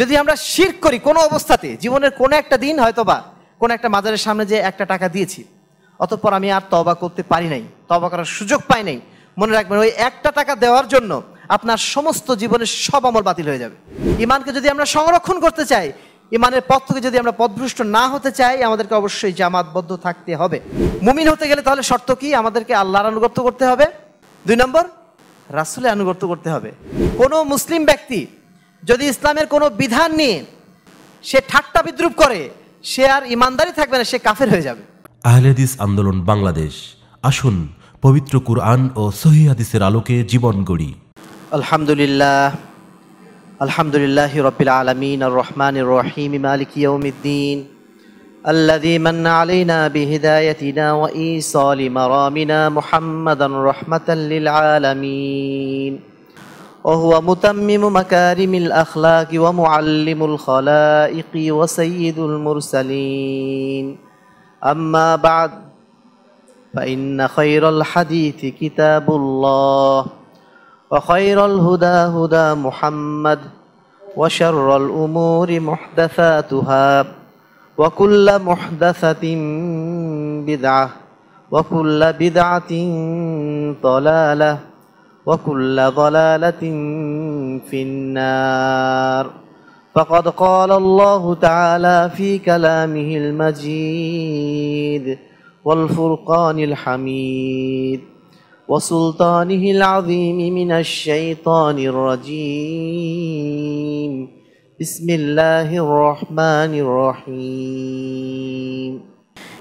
যদি আমরা শির করি কোনো অবস্থাতে জীবনের কোনো একটা দিন হয়তো বা কোনো একটা মাজারের সামনে যে একটা টাকা দিয়েছি অতঃপর আমি আর তবা করতে পারি নাই তবা করার সুযোগ পাই নাই মনে রাখবেন ওই একটা টাকা দেওয়ার জন্য আপনার সমস্ত জীবনের সব আমল বাতিল হয়ে যাবে ইমানকে যদি আমরা সংরক্ষণ করতে চাই ইমানের পথ থেকে যদি আমরা পদভ্রষ্ট না হতে চাই আমাদেরকে অবশ্যই জামাতবদ্ধ থাকতে হবে মুমিন হতে গেলে তাহলে শর্ত কি আমাদেরকে আল্লাহর আনুগত্য করতে হবে দুই নম্বর রাসুলের আনুগত্য করতে হবে কোনো মুসলিম ব্যক্তি যদি ইসলামের কোনো বিধান নিয়ে সে ঠাট্টা বিদ্রুপ করে সে আর ইমানদারি থাকবে না সে কাফের হয়ে যাবে আহলেদিস আন্দোলন বাংলাদেশ আসুন পবিত্র কুরআন ও সহি হাদিসের আলোকে জীবন গড়ি আলহামদুলিল্লাহ আলহামদুলিল্লাহ রবিল আলমিন আর রহমান রহিম মালিক ইয়ৌমিদ্দিন الذي من علينا بهدايتنا وإيصال مرامنا محمدا رحمة للعالمين وهو متمم مكارم الأخلاق ومعلم الخلائق وسيد المرسلين أما بعد فإن خير الحديث كتاب الله وخير الهدى هدى محمد وشر الأمور محدثاتها وكل محدثة بدعة وكل بدعة ضلالة وكل ضلالة في النار فقد قال الله تعالى في كلامه المجيد والفرقان الحميد وسلطانه العظيم من الشيطان الرجيم بسم الله الرحمن الرحيم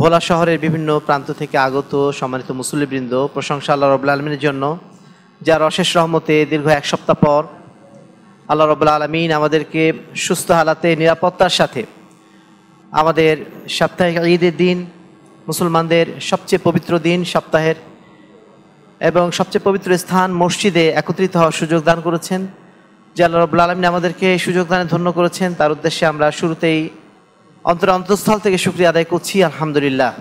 ভোলা শহরের বিভিন্ন প্রান্ত থেকে আগত সম্মানিত মুসল্লিবৃন্দ প্রশংসা আল্লাহ রবুল্লা আলমিনের জন্য যার অশেষ রহমতে দীর্ঘ এক সপ্তাহ পর আল্লাহ রবুল্লা আলমিন আমাদেরকে সুস্থ হালাতে নিরাপত্তার সাথে আমাদের সাপ্তাহিক ঈদের দিন মুসলমানদের সবচেয়ে পবিত্র দিন সপ্তাহের এবং সবচেয়ে পবিত্র স্থান মসজিদে একত্রিত হওয়ার সুযোগ দান করেছেন যে আল্লাহ রবুল্লা আলমিন আমাদেরকে সুযোগ দানে ধন্য করেছেন তার উদ্দেশ্যে আমরা শুরুতেই অন্তর অন্তঃস্থল থেকে শুক্রিয়া আদায় করছি আলহামদুলিল্লাহ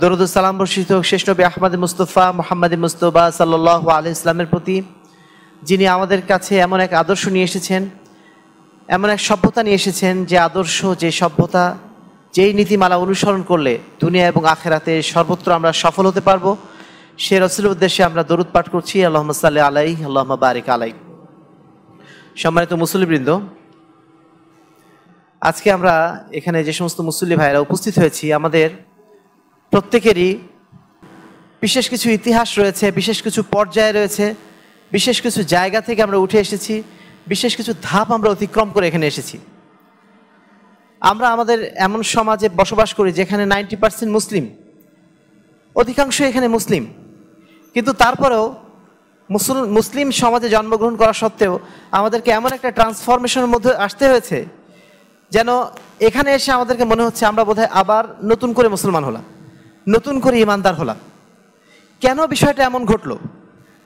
দরুদ সালাম বর্ষিত শেষ নবী আহমদ মুস্তফা মোহাম্মদ মুস্তফা সাল্লাহ আলি ইসলামের প্রতি যিনি আমাদের কাছে এমন এক আদর্শ নিয়ে এসেছেন এমন এক সভ্যতা নিয়ে এসেছেন যে আদর্শ যে সভ্যতা যেই নীতিমালা অনুসরণ করলে দুনিয়া এবং আখেরাতে সর্বত্র আমরা সফল হতে পারবো সে রসুলের উদ্দেশ্যে আমরা দরুদ পাঠ করছি আল্লাহ সাল্লাহ আলাই আল্লাহ বারিক আলাই সম্মানিত মুসলিমবৃন্দ আজকে আমরা এখানে যে সমস্ত মুসল্লি ভাইয়েরা উপস্থিত হয়েছি আমাদের প্রত্যেকেরই বিশেষ কিছু ইতিহাস রয়েছে বিশেষ কিছু পর্যায়ে রয়েছে বিশেষ কিছু জায়গা থেকে আমরা উঠে এসেছি বিশেষ কিছু ধাপ আমরা অতিক্রম করে এখানে এসেছি আমরা আমাদের এমন সমাজে বসবাস করি যেখানে নাইনটি পার্সেন্ট মুসলিম অধিকাংশ এখানে মুসলিম কিন্তু তারপরেও মুসলিম সমাজে জন্মগ্রহণ করা সত্ত্বেও আমাদেরকে এমন একটা ট্রান্সফরমেশনের মধ্যে আসতে হয়েছে যেন এখানে এসে আমাদেরকে মনে হচ্ছে আমরা বোধহয় আবার নতুন করে মুসলমান হলাম নতুন করে ইমানদার হলাম কেন বিষয়টা এমন ঘটল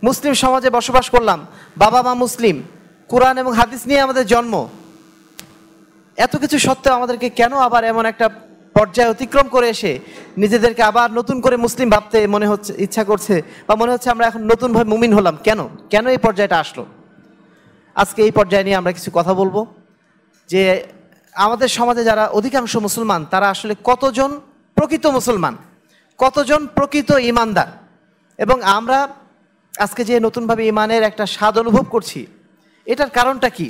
মুসলিম সমাজে বসবাস করলাম বাবা মা মুসলিম কোরআন এবং হাদিস নিয়ে আমাদের জন্ম এত কিছু সত্ত্বেও আমাদেরকে কেন আবার এমন একটা পর্যায়ে অতিক্রম করে এসে নিজেদেরকে আবার নতুন করে মুসলিম ভাবতে মনে হচ্ছে ইচ্ছা করছে বা মনে হচ্ছে আমরা এখন নতুনভাবে মুমিন হলাম কেন কেন এই পর্যায়টা আসলো আজকে এই পর্যায়ে নিয়ে আমরা কিছু কথা বলবো যে আমাদের সমাজে যারা অধিকাংশ মুসলমান তারা আসলে কতজন প্রকৃত মুসলমান কতজন প্রকৃত ইমানদার এবং আমরা আজকে যে নতুনভাবে ইমানের একটা স্বাদ অনুভব করছি এটার কারণটা কি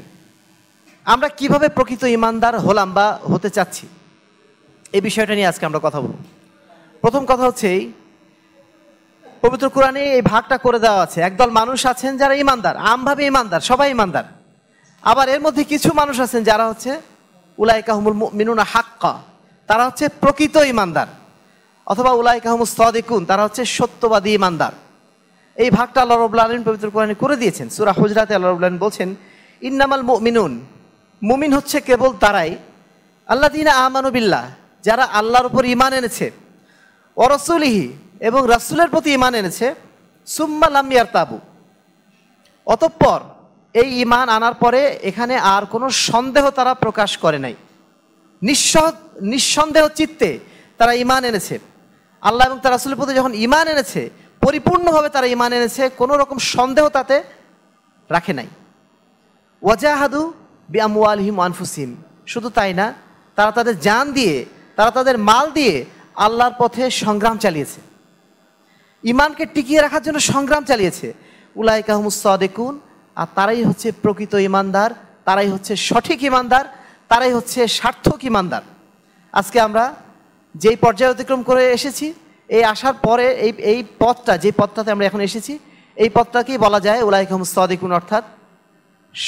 আমরা কিভাবে প্রকৃত ইমানদার হলাম বা হতে চাচ্ছি এই বিষয়টা নিয়ে আজকে আমরা কথা বলব প্রথম কথা হচ্ছে এই পবিত্র কোরআনে এই ভাগটা করে দেওয়া আছে একদল মানুষ আছেন যারা ইমানদার আমভাবে ইমানদার সবাই ইমানদার আবার এর মধ্যে কিছু মানুষ আছেন যারা হচ্ছে উলাইকাহমুল মিনুনা হাক্কা তারা হচ্ছে প্রকৃত ইমানদার অথবা উলাইকাহমু সদিকুন তারা হচ্ছে সত্যবাদী ইমানদার এই ভাগটা আল্লাহ রবুল্লা আলমিন পবিত্র কোরআনে করে দিয়েছেন সুরা হুজরাতে আল্লাহ রবুল্লাহ বলছেন ইন্নামাল মিনুন মুমিন হচ্ছে কেবল তারাই আল্লাহ দিন আমানুবিল্লাহ যারা আল্লাহর উপর ইমান এনেছে অরসুলিহি এবং রাসুলের প্রতি ইমান এনেছে সুম্মা লাম্মিয়ার তাবু অতঃপর এই ইমান আনার পরে এখানে আর কোনো সন্দেহ তারা প্রকাশ করে নাই নিঃস নিঃসন্দেহ চিত্তে তারা ইমান এনেছে আল্লাহ এবং তার আসলের প্রতি যখন ইমান এনেছে পরিপূর্ণভাবে তারা ইমান এনেছে কোনো রকম সন্দেহ তাতে রাখে নাই ওয়াজাহাদু বিআমু আলহিম আনফুসিম শুধু তাই না তারা তাদের যান দিয়ে তারা তাদের মাল দিয়ে আল্লাহর পথে সংগ্রাম চালিয়েছে ইমানকে টিকিয়ে রাখার জন্য সংগ্রাম চালিয়েছে উলাইকাহমুসাদেকুন আর তারাই হচ্ছে প্রকৃত ইমানদার তারাই হচ্ছে সঠিক ইমানদার তারাই হচ্ছে সার্থক ইমানদার আজকে আমরা যেই পর্যায়ে অতিক্রম করে এসেছি এই আসার পরে এই এই পথটা যে পথটাতে আমরা এখন এসেছি এই পথটাকেই বলা যায় উলাইকুম সদিকুন অর্থাৎ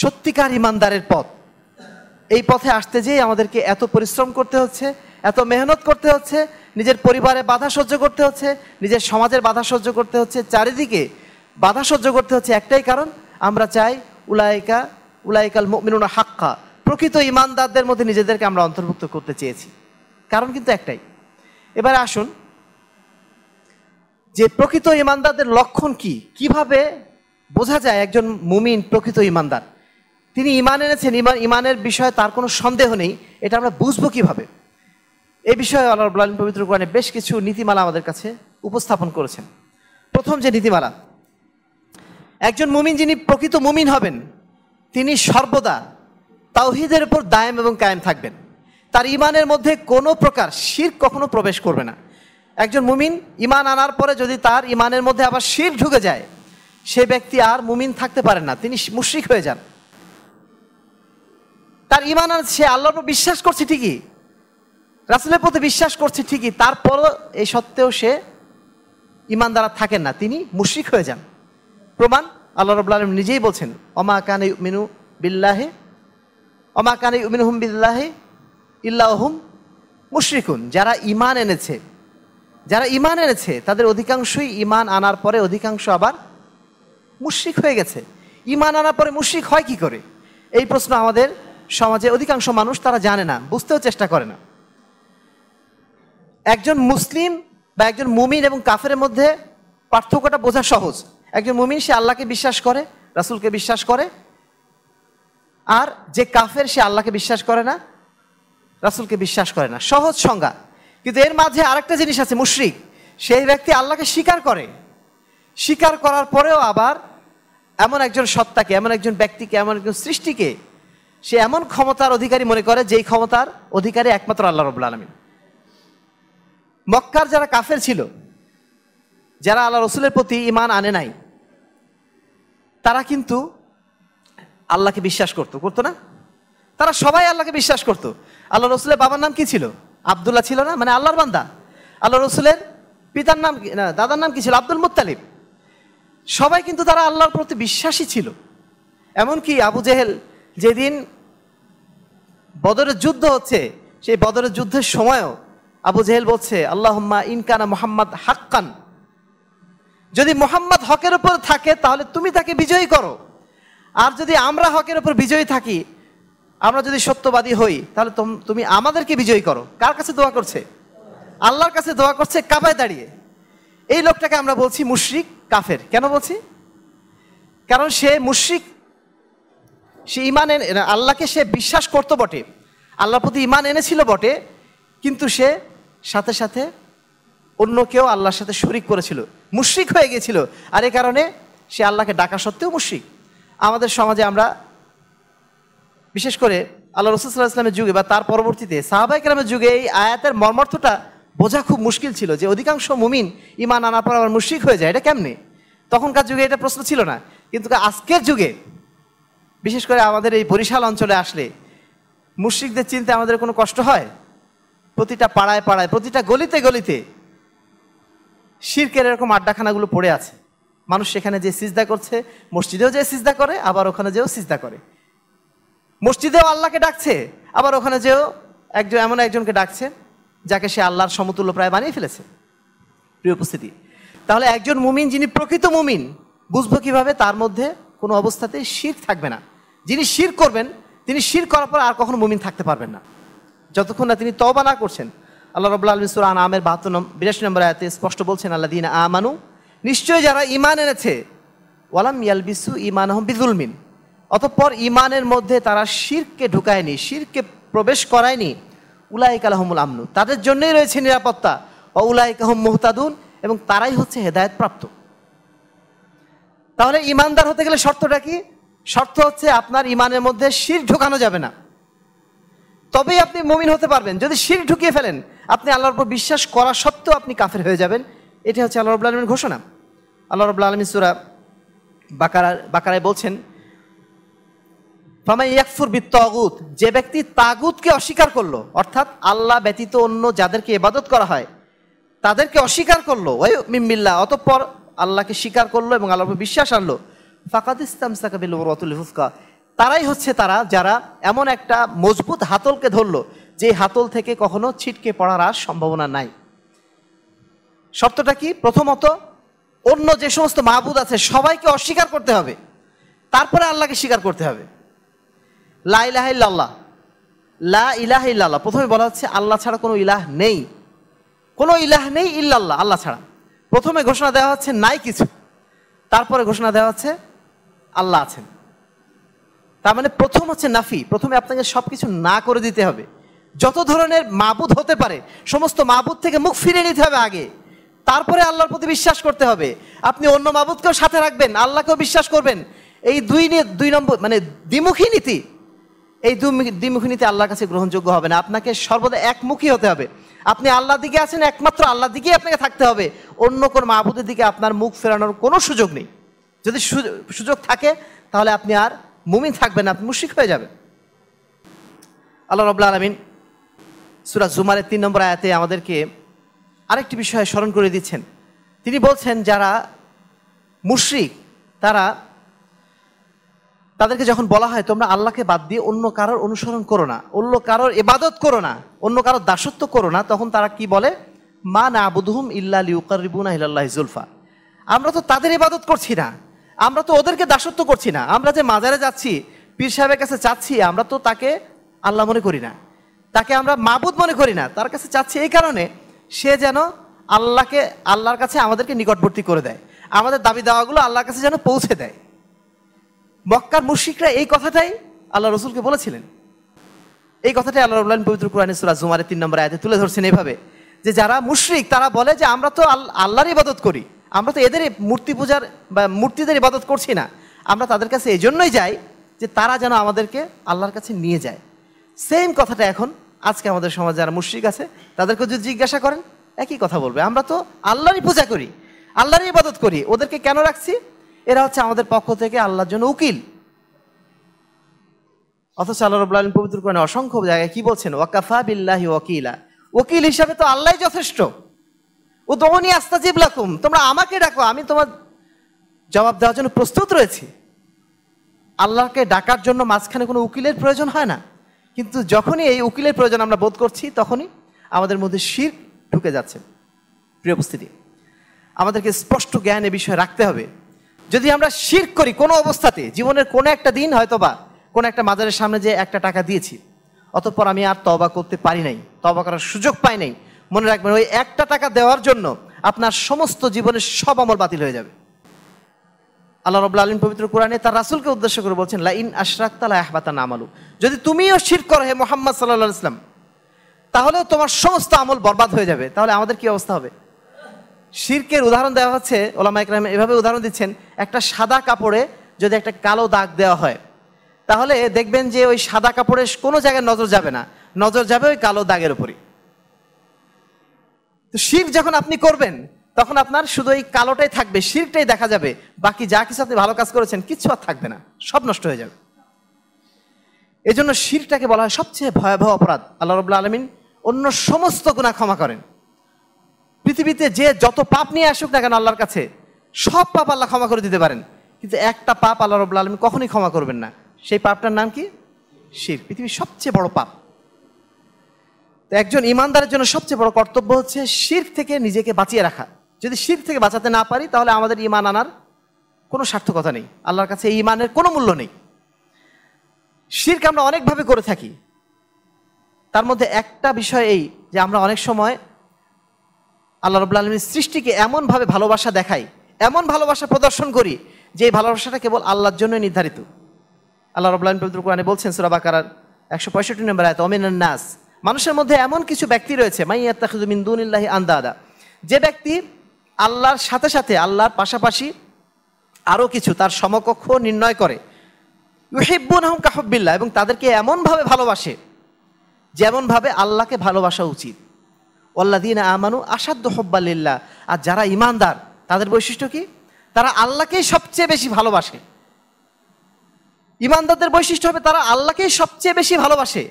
সত্যিকার ইমানদারের পথ এই পথে আসতে যেয়ে আমাদেরকে এত পরিশ্রম করতে হচ্ছে এত মেহনত করতে হচ্ছে নিজের পরিবারে বাধা সহ্য করতে হচ্ছে নিজের সমাজের বাধা সহ্য করতে হচ্ছে চারিদিকে বাধা সহ্য করতে হচ্ছে একটাই কারণ আমরা চাই উলাইকা উলাইকাল মিনুনা হাক্কা প্রকৃত ইমানদারদের মধ্যে নিজেদেরকে আমরা অন্তর্ভুক্ত করতে চেয়েছি কারণ কিন্তু একটাই এবার আসুন যে প্রকৃত ইমানদারদের লক্ষণ কি কিভাবে বোঝা যায় একজন মুমিন প্রকৃত ইমানদার তিনি ইমান এনেছেন ইমান ইমানের বিষয়ে তার কোনো সন্দেহ নেই এটা আমরা বুঝবো কিভাবে এই বিষয়ে আল্লাহ পবিত্র কোরআনে বেশ কিছু নীতিমালা আমাদের কাছে উপস্থাপন করেছেন প্রথম যে নীতিমালা একজন মুমিন যিনি প্রকৃত মুমিন হবেন তিনি সর্বদা তাওহিদের উপর দায়েম এবং কায়েম থাকবেন তার ইমানের মধ্যে কোনো প্রকার শির কখনো প্রবেশ করবে না একজন মুমিন ইমান আনার পরে যদি তার ইমানের মধ্যে আবার শির ঢুকে যায় সে ব্যক্তি আর মুমিন থাকতে পারে না তিনি মুশ্রিক হয়ে যান তার ইমান সে আল্লাহর উপর বিশ্বাস করছে ঠিকই রাসুলের প্রতি বিশ্বাস করছে ঠিকই তারপরও এই সত্ত্বেও সে ইমান দ্বারা থাকেন না তিনি মুশ্রিক হয়ে যান প্রমাণ আল্লাহ রবুল আলম নিজেই বলছেন অমা কানে মিনু বিল্লাহে অমা কানে মিনু হুম বিল্লাহে ইল্লাহম মুশরিকুন যারা ইমান এনেছে যারা ইমান এনেছে তাদের অধিকাংশই ইমান আনার পরে অধিকাংশ আবার মুশ্রিক হয়ে গেছে ইমান আনার পরে মুশ্রিক হয় কি করে এই প্রশ্ন আমাদের সমাজে অধিকাংশ মানুষ তারা জানে না বুঝতেও চেষ্টা করে না একজন মুসলিম বা একজন মুমিন এবং কাফের মধ্যে পার্থক্যটা বোঝা সহজ একজন মুমিন সে আল্লাহকে বিশ্বাস করে রাসুলকে বিশ্বাস করে আর যে কাফের সে আল্লাহকে বিশ্বাস করে না রাসুলকে বিশ্বাস করে না সহজ সংজ্ঞা কিন্তু এর মাঝে আরেকটা জিনিস আছে মুশ্রিক সেই ব্যক্তি আল্লাহকে স্বীকার করে স্বীকার করার পরেও আবার এমন একজন সত্তাকে এমন একজন ব্যক্তিকে এমন একজন সৃষ্টিকে সে এমন ক্ষমতার অধিকারী মনে করে যেই ক্ষমতার অধিকারী একমাত্র আল্লাহ রবুল্লা আলমিন মক্কার যারা কাফের ছিল যারা আল্লাহ রসুলের প্রতি ইমান আনে নাই তারা কিন্তু আল্লাহকে বিশ্বাস করতো করতো না তারা সবাই আল্লাহকে বিশ্বাস করতো আল্লাহ রসুলের বাবার নাম কি ছিল আবদুল্লাহ ছিল না মানে আল্লাহর বান্দা আল্লাহ রসুলের পিতার নাম না দাদার নাম কি ছিল আব্দুল মুতালিব সবাই কিন্তু তারা আল্লাহর প্রতি বিশ্বাসী ছিল এমনকি আবু জেহেল যেদিন বদরের যুদ্ধ হচ্ছে সেই বদরের যুদ্ধের সময়ও আবু জেহেল বলছে আল্লাহম্মা ইনকানা মোহাম্মদ হাক্কান যদি মোহাম্মদ হকের উপর থাকে তাহলে তুমি তাকে বিজয়ী করো আর যদি আমরা হকের উপর বিজয়ী থাকি আমরা যদি সত্যবাদী হই তাহলে তুমি আমাদেরকে বিজয়ী করো কার কাছে দোয়া করছে আল্লাহর কাছে দোয়া করছে কাবায় দাঁড়িয়ে এই লোকটাকে আমরা বলছি মুশ্রিক কাফের কেন বলছি কারণ সে মুশ্রিক সে ইমান এনে আল্লাহকে সে বিশ্বাস করতো বটে আল্লাহর প্রতি ইমান এনেছিল বটে কিন্তু সে সাথে সাথে অন্য কেউ আল্লাহর সাথে শরিক করেছিল মুশ্রিক হয়ে গেছিল আর এ কারণে সে আল্লাহকে ডাকা সত্ত্বেও মুশ্রিক আমাদের সমাজে আমরা বিশেষ করে আল্লাহ রসুল্লাহ ইসলামের যুগে বা তার পরবর্তীতে সাহাবাইকরামের যুগে এই আয়াতের মর্মার্থটা বোঝা খুব মুশকিল ছিল যে অধিকাংশ মুমিন ইমান আনার পর আমার মুশ্রিক হয়ে যায় এটা কেমনে তখনকার যুগে এটা প্রশ্ন ছিল না কিন্তু আজকের যুগে বিশেষ করে আমাদের এই বরিশাল অঞ্চলে আসলে মুশ্রিকদের চিনতে আমাদের কোনো কষ্ট হয় প্রতিটা পাড়ায় পাড়ায় প্রতিটা গলিতে গলিতে শিরকের এরকম আড্ডাখানাগুলো পড়ে আছে মানুষ সেখানে যে সিজদা করছে মসজিদেও যে সিজদা করে আবার ওখানে যেও সিজদা করে মসজিদেও আল্লাহকে ডাকছে আবার ওখানে যেও একজন এমন একজনকে ডাকছে যাকে সে আল্লাহর সমতুল্য প্রায় বানিয়ে ফেলেছে প্রিয় উপস্থিতি তাহলে একজন মুমিন যিনি প্রকৃত মুমিন বুঝবো কিভাবে তার মধ্যে কোনো অবস্থাতে শির থাকবে না যিনি শির করবেন তিনি শির করার পর আর কখনো মুমিন থাকতে পারবেন না যতক্ষণ না তিনি তবা না করছেন আল্লাহ রবুল্লা আলম সুরান আমের বাহাত্তর বিরাশি নম্বর আয়াতে স্পষ্ট বলছেন আল্লাহ দিন আমানু নিশ্চয়ই যারা ইমান এনেছে ওয়ালাম ইয়াল বিসু ইমান বিজুলমিন অতঃপর ইমানের মধ্যে তারা শিরকে ঢুকায়নি শিরকে প্রবেশ করায়নি উলাইক আলহমুল আমনু তাদের জন্যই রয়েছে নিরাপত্তা ও উলাইক আহম মোহতাদুন এবং তারাই হচ্ছে হেদায়ত প্রাপ্ত তাহলে ইমানদার হতে গেলে শর্তটা কি শর্ত হচ্ছে আপনার ইমানের মধ্যে শির ঢুকানো যাবে না তবেই আপনি মমিন হতে পারবেন যদি শির ঢুকিয়ে ফেলেন আপনি আল্লাহর উপর বিশ্বাস করা সত্ত্বেও আপনি কাফের হয়ে যাবেন এটা হচ্ছে আল্লাহ রবুল্লা আলমীর ঘোষণা আল্লাহ রবুল্লা আলমী সুরা বাকারা বাকারায় বলছেন ফামাই ইয়াকফুর বি তগুত যে ব্যক্তি তাগুতকে অস্বীকার করলো অর্থাৎ আল্লাহ ব্যতীত অন্য যাদেরকে এবাদত করা হয় তাদেরকে অস্বীকার করলো ওই মিম্মিল্লা অতঃপর আল্লাহকে স্বীকার করলো এবং আল্লাহর উপর বিশ্বাস আনলো ফাকাদ ইসলাম সাকাবিল রতুল তারাই হচ্ছে তারা যারা এমন একটা মজবুত হাতলকে ধরলো যে হাতল থেকে কখনো ছিটকে পড়ার আর সম্ভাবনা নাই শর্তটা কি প্রথমত অন্য যে সমস্ত মাহবুদ আছে সবাইকে অস্বীকার করতে হবে তারপরে আল্লাহকে স্বীকার করতে হবে লা ইলাহ ইল্লাল্লাহ লা ইলাহ ইল্লাল্লাহ প্রথমে বলা হচ্ছে আল্লাহ ছাড়া কোনো ইলাহ নেই কোনো ইলাহ নেই ইল্লাল্লাহ আল্লাহ ছাড়া প্রথমে ঘোষণা দেওয়া হচ্ছে নাই কিছু তারপরে ঘোষণা দেওয়া হচ্ছে আল্লাহ আছেন তার মানে প্রথম হচ্ছে নাফি প্রথমে আপনাকে সব কিছু না করে দিতে হবে যত ধরনের মাবুদ হতে পারে সমস্ত মাবুদ থেকে মুখ ফিরে নিতে হবে আগে তারপরে আল্লাহর প্রতি বিশ্বাস করতে হবে আপনি অন্য মাবুদকেও সাথে রাখবেন আল্লাহকেও বিশ্বাস করবেন এই দুই নিয়ে দুই নম্বর মানে দ্বিমুখী নীতি এই দ্বিমুখী নীতি আল্লাহর কাছে গ্রহণযোগ্য হবে না আপনাকে সর্বদা একমুখী হতে হবে আপনি আল্লাহ দিকে আছেন একমাত্র আল্লাহ দিকেই আপনাকে থাকতে হবে অন্য কোনো মাহবুদের দিকে আপনার মুখ ফেরানোর কোনো সুযোগ নেই যদি সুযোগ থাকে তাহলে আপনি আর মুমিন থাকবেন আপনি মুশিক হয়ে যাবেন আল্লাহ রবাহ আলমিন সুরা জুমারের তিন নম্বর আয়াতে আমাদেরকে আরেকটি বিষয়ে স্মরণ করে দিচ্ছেন তিনি বলছেন যারা মুশ্রিক তারা তাদেরকে যখন বলা হয় তোমরা আল্লাহকে বাদ দিয়ে অন্য কারোর অনুসরণ করো না অন্য কারোর এবাদত করো না অন্য কারোর দাসত্ব করো না তখন তারা কি বলে মা না বুধুম ইল্লা লিউকারিবুনা ইল্লাহ জুলফা আমরা তো তাদের ইবাদত করছি না আমরা তো ওদেরকে দাসত্ব করছি না আমরা যে মাজারে যাচ্ছি পীর সাহেবের কাছে চাচ্ছি আমরা তো তাকে আল্লাহ মনে করি না তাকে আমরা মাবুদ মনে করি না তার কাছে চাচ্ছি এই কারণে সে যেন আল্লাহকে আল্লাহর কাছে আমাদেরকে নিকটবর্তী করে দেয় আমাদের দাবি দাওয়াগুলো আল্লাহর কাছে যেন পৌঁছে দেয় মক্কার মুশিকরা এই কথাটাই আল্লাহ রসুলকে বলেছিলেন এই কথাটাই আল্লাহ রবুল্লাহ পবিত্র কুরআন সুরা জুমারের তিন নম্বর আয়াতে তুলে ধরছেন এইভাবে যে যারা মুশরিক তারা বলে যে আমরা তো আল্লাহর ইবাদত করি আমরা তো এদের মূর্তি পূজার বা মূর্তিদের ইবাদত করছি না আমরা তাদের কাছে এই জন্যই যাই যে তারা যেন আমাদেরকে আল্লাহর কাছে নিয়ে যায় সেম কথাটা এখন আজকে আমাদের সমাজে যারা মুশ্রিক আছে তাদেরকে যদি জিজ্ঞাসা করেন একই কথা বলবে আমরা তো আল্লাহরই পূজা করি আল্লাহরই ইবাদত করি ওদেরকে কেন রাখছি এরা হচ্ছে আমাদের পক্ষ থেকে আল্লাহর জন্য উকিল অথচ আল্লাহ রব পবিত্র করেন অসংখ্য জায়গায় কি বলছেন ওয়াকাফা বিল্লাহি ওয়াকিলা ওকিল হিসাবে তো আল্লাহ যথেষ্ট ও দমনি আস্তা জিবলাকুম তোমরা আমাকে ডাকো আমি তোমার জবাব দেওয়ার জন্য প্রস্তুত রয়েছি আল্লাহকে ডাকার জন্য মাঝখানে কোনো উকিলের প্রয়োজন হয় না কিন্তু যখনই এই উকিলের প্রয়োজন আমরা বোধ করছি তখনই আমাদের মধ্যে শির ঢুকে যাচ্ছে প্রিয় উপস্থিতি আমাদেরকে স্পষ্ট জ্ঞান এ বিষয়ে রাখতে হবে যদি আমরা শির করি কোনো অবস্থাতে জীবনের কোনো একটা দিন হয়তো বা কোনো একটা মাজারের সামনে যে একটা টাকা দিয়েছি অতঃপর আমি আর তবা করতে পারি নাই তবা করার সুযোগ পাই নাই মনে রাখবেন ওই একটা টাকা দেওয়ার জন্য আপনার সমস্ত জীবনের সব আমল বাতিল হয়ে যাবে আল্লাহ রবুল্লা আলম পবিত্র কোরআনে তার রাসুলকে উদ্দেশ্য করে বলছেন লাইন আশরাক তালা আহবাতান আমালু যদি তুমিও শির করো হে মোহাম্মদ সাল্লাহ ইসলাম তাহলেও তোমার সমস্ত আমল বরবাদ হয়ে যাবে তাহলে আমাদের কি অবস্থা হবে শিরকের উদাহরণ দেওয়া হচ্ছে ওলামা ইকরাম এভাবে উদাহরণ দিচ্ছেন একটা সাদা কাপড়ে যদি একটা কালো দাগ দেওয়া হয় তাহলে দেখবেন যে ওই সাদা কাপড়ে কোনো জায়গায় নজর যাবে না নজর যাবে ওই কালো দাগের উপরই তো শির যখন আপনি করবেন তখন আপনার শুধু এই কালোটাই থাকবে শিরটাই দেখা যাবে বাকি যা কিছু আপনি ভালো কাজ করেছেন কিছু আর থাকবে না সব নষ্ট হয়ে যাবে এই জন্য শিরটাকে বলা হয় সবচেয়ে ভয়াবহ অপরাধ আল্লাহ রবুল্লা আলমিন অন্য সমস্ত গুণা ক্ষমা করেন পৃথিবীতে যে যত পাপ নিয়ে আসুক না কেন আল্লাহর কাছে সব পাপ আল্লাহ ক্ষমা করে দিতে পারেন কিন্তু একটা পাপ আল্লাহ রবুল্লা আলমী কখনই ক্ষমা করবেন না সেই পাপটার নাম কি শির পৃথিবীর সবচেয়ে বড় পাপ তো একজন ইমানদারের জন্য সবচেয়ে বড় কর্তব্য হচ্ছে শির থেকে নিজেকে বাঁচিয়ে রাখা যদি শির থেকে বাঁচাতে না পারি তাহলে আমাদের ইমান আনার কোনো সার্থকতা নেই আল্লাহর কাছে এই ইমানের কোনো মূল্য নেই শিরকে আমরা অনেকভাবে করে থাকি তার মধ্যে একটা বিষয় এই যে আমরা অনেক সময় আল্লাহ রবুল্লা আলমীর সৃষ্টিকে এমনভাবে ভালোবাসা দেখাই এমন ভালোবাসা প্রদর্শন করি যে এই ভালোবাসাটা কেবল আল্লাহর জন্যই নির্ধারিত আল্লাহ রবুল্লা পবিত্র কোরআনে বলছেন সুরাবাকার একশো পঁয়ষট্টি নম্বর আয়ত অমিন নাস মানুষের মধ্যে এমন কিছু ব্যক্তি রয়েছে মাইয়াত্তাখিজুমিন দুনিল্লাহি আন্দাদা যে ব্যক্তি আল্লাহর সাথে সাথে আল্লাহর পাশাপাশি আরও কিছু তার সমকক্ষ নির্ণয় করে ইউহিব্বুন আহম কাহব্বিল্লা এবং তাদেরকে এমনভাবে ভালোবাসে যেমনভাবে আল্লাহকে ভালোবাসা উচিত দিন আমানু আসাধ্য হব্বাল্লিল্লা আর যারা ইমানদার তাদের বৈশিষ্ট্য কি তারা আল্লাহকেই সবচেয়ে বেশি ভালোবাসে ইমানদারদের বৈশিষ্ট্য হবে তারা আল্লাহকেই সবচেয়ে বেশি ভালোবাসে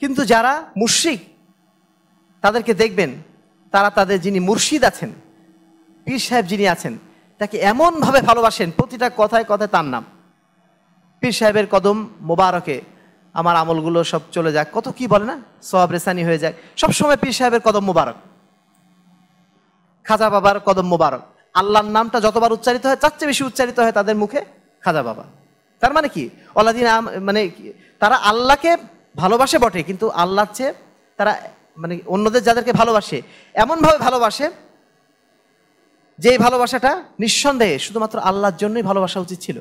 কিন্তু যারা মুশ্রিক তাদেরকে দেখবেন তারা তাদের যিনি মুর্শিদ আছেন পীর সাহেব যিনি আছেন তাকে এমনভাবে ভালোবাসেন প্রতিটা কথায় কথায় তার নাম পীর সাহেবের কদম মোবারকে আমার আমলগুলো সব চলে যাক কত কি বলে না সব রেসানি হয়ে যায় সবসময় পীর সাহেবের কদম মোবারক খাজা বাবার কদম মোবারক আল্লাহর নামটা যতবার উচ্চারিত হয় তার চেয়ে বেশি উচ্চারিত হয় তাদের মুখে খাজা বাবা তার মানে কি আল্লাহ মানে তারা আল্লাহকে ভালোবাসে বটে কিন্তু আল্লাহর চেয়ে তারা মানে অন্যদের যাদেরকে ভালোবাসে এমনভাবে ভালোবাসে যে ভালোবাসাটা নিঃসন্দেহে শুধুমাত্র আল্লাহর জন্যই ভালোবাসা উচিত ছিল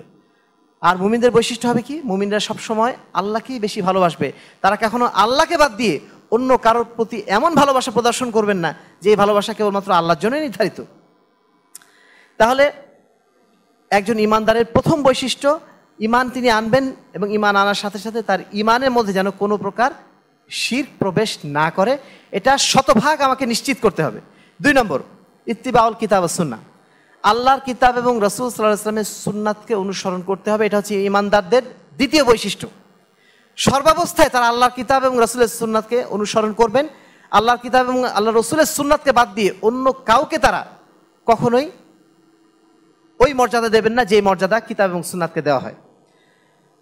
আর মুমিনদের বৈশিষ্ট্য হবে কি মুমিনরা সবসময় আল্লাহকেই বেশি ভালোবাসবে তারা কখনো আল্লাহকে বাদ দিয়ে অন্য কারোর প্রতি এমন ভালোবাসা প্রদর্শন করবেন না যে এই ভালোবাসা কেবলমাত্র আল্লাহর জন্যই নির্ধারিত তাহলে একজন ইমানদারের প্রথম বৈশিষ্ট্য ইমান তিনি আনবেন এবং ইমান আনার সাথে সাথে তার ইমানের মধ্যে যেন কোনো প্রকার শির প্রবেশ না করে এটা শতভাগ আমাকে নিশ্চিত করতে হবে দুই নম্বর ইত্তিবাউল কিতাব সুন্না আল্লাহর কিতাব এবং রসুল সাল্লাহ ইসলামের সুন্নাতকে অনুসরণ করতে হবে এটা হচ্ছে ইমানদারদের দ্বিতীয় বৈশিষ্ট্য সর্বাবস্থায় তারা আল্লাহর কিতাব এবং রসুলের সুন্নাতকে অনুসরণ করবেন আল্লাহর কিতাব এবং আল্লাহ রসুলের সুন্নাতকে বাদ দিয়ে অন্য কাউকে তারা কখনোই ওই মর্যাদা দেবেন না যে মর্যাদা কিতাব এবং সুন্নাতকে দেওয়া হয়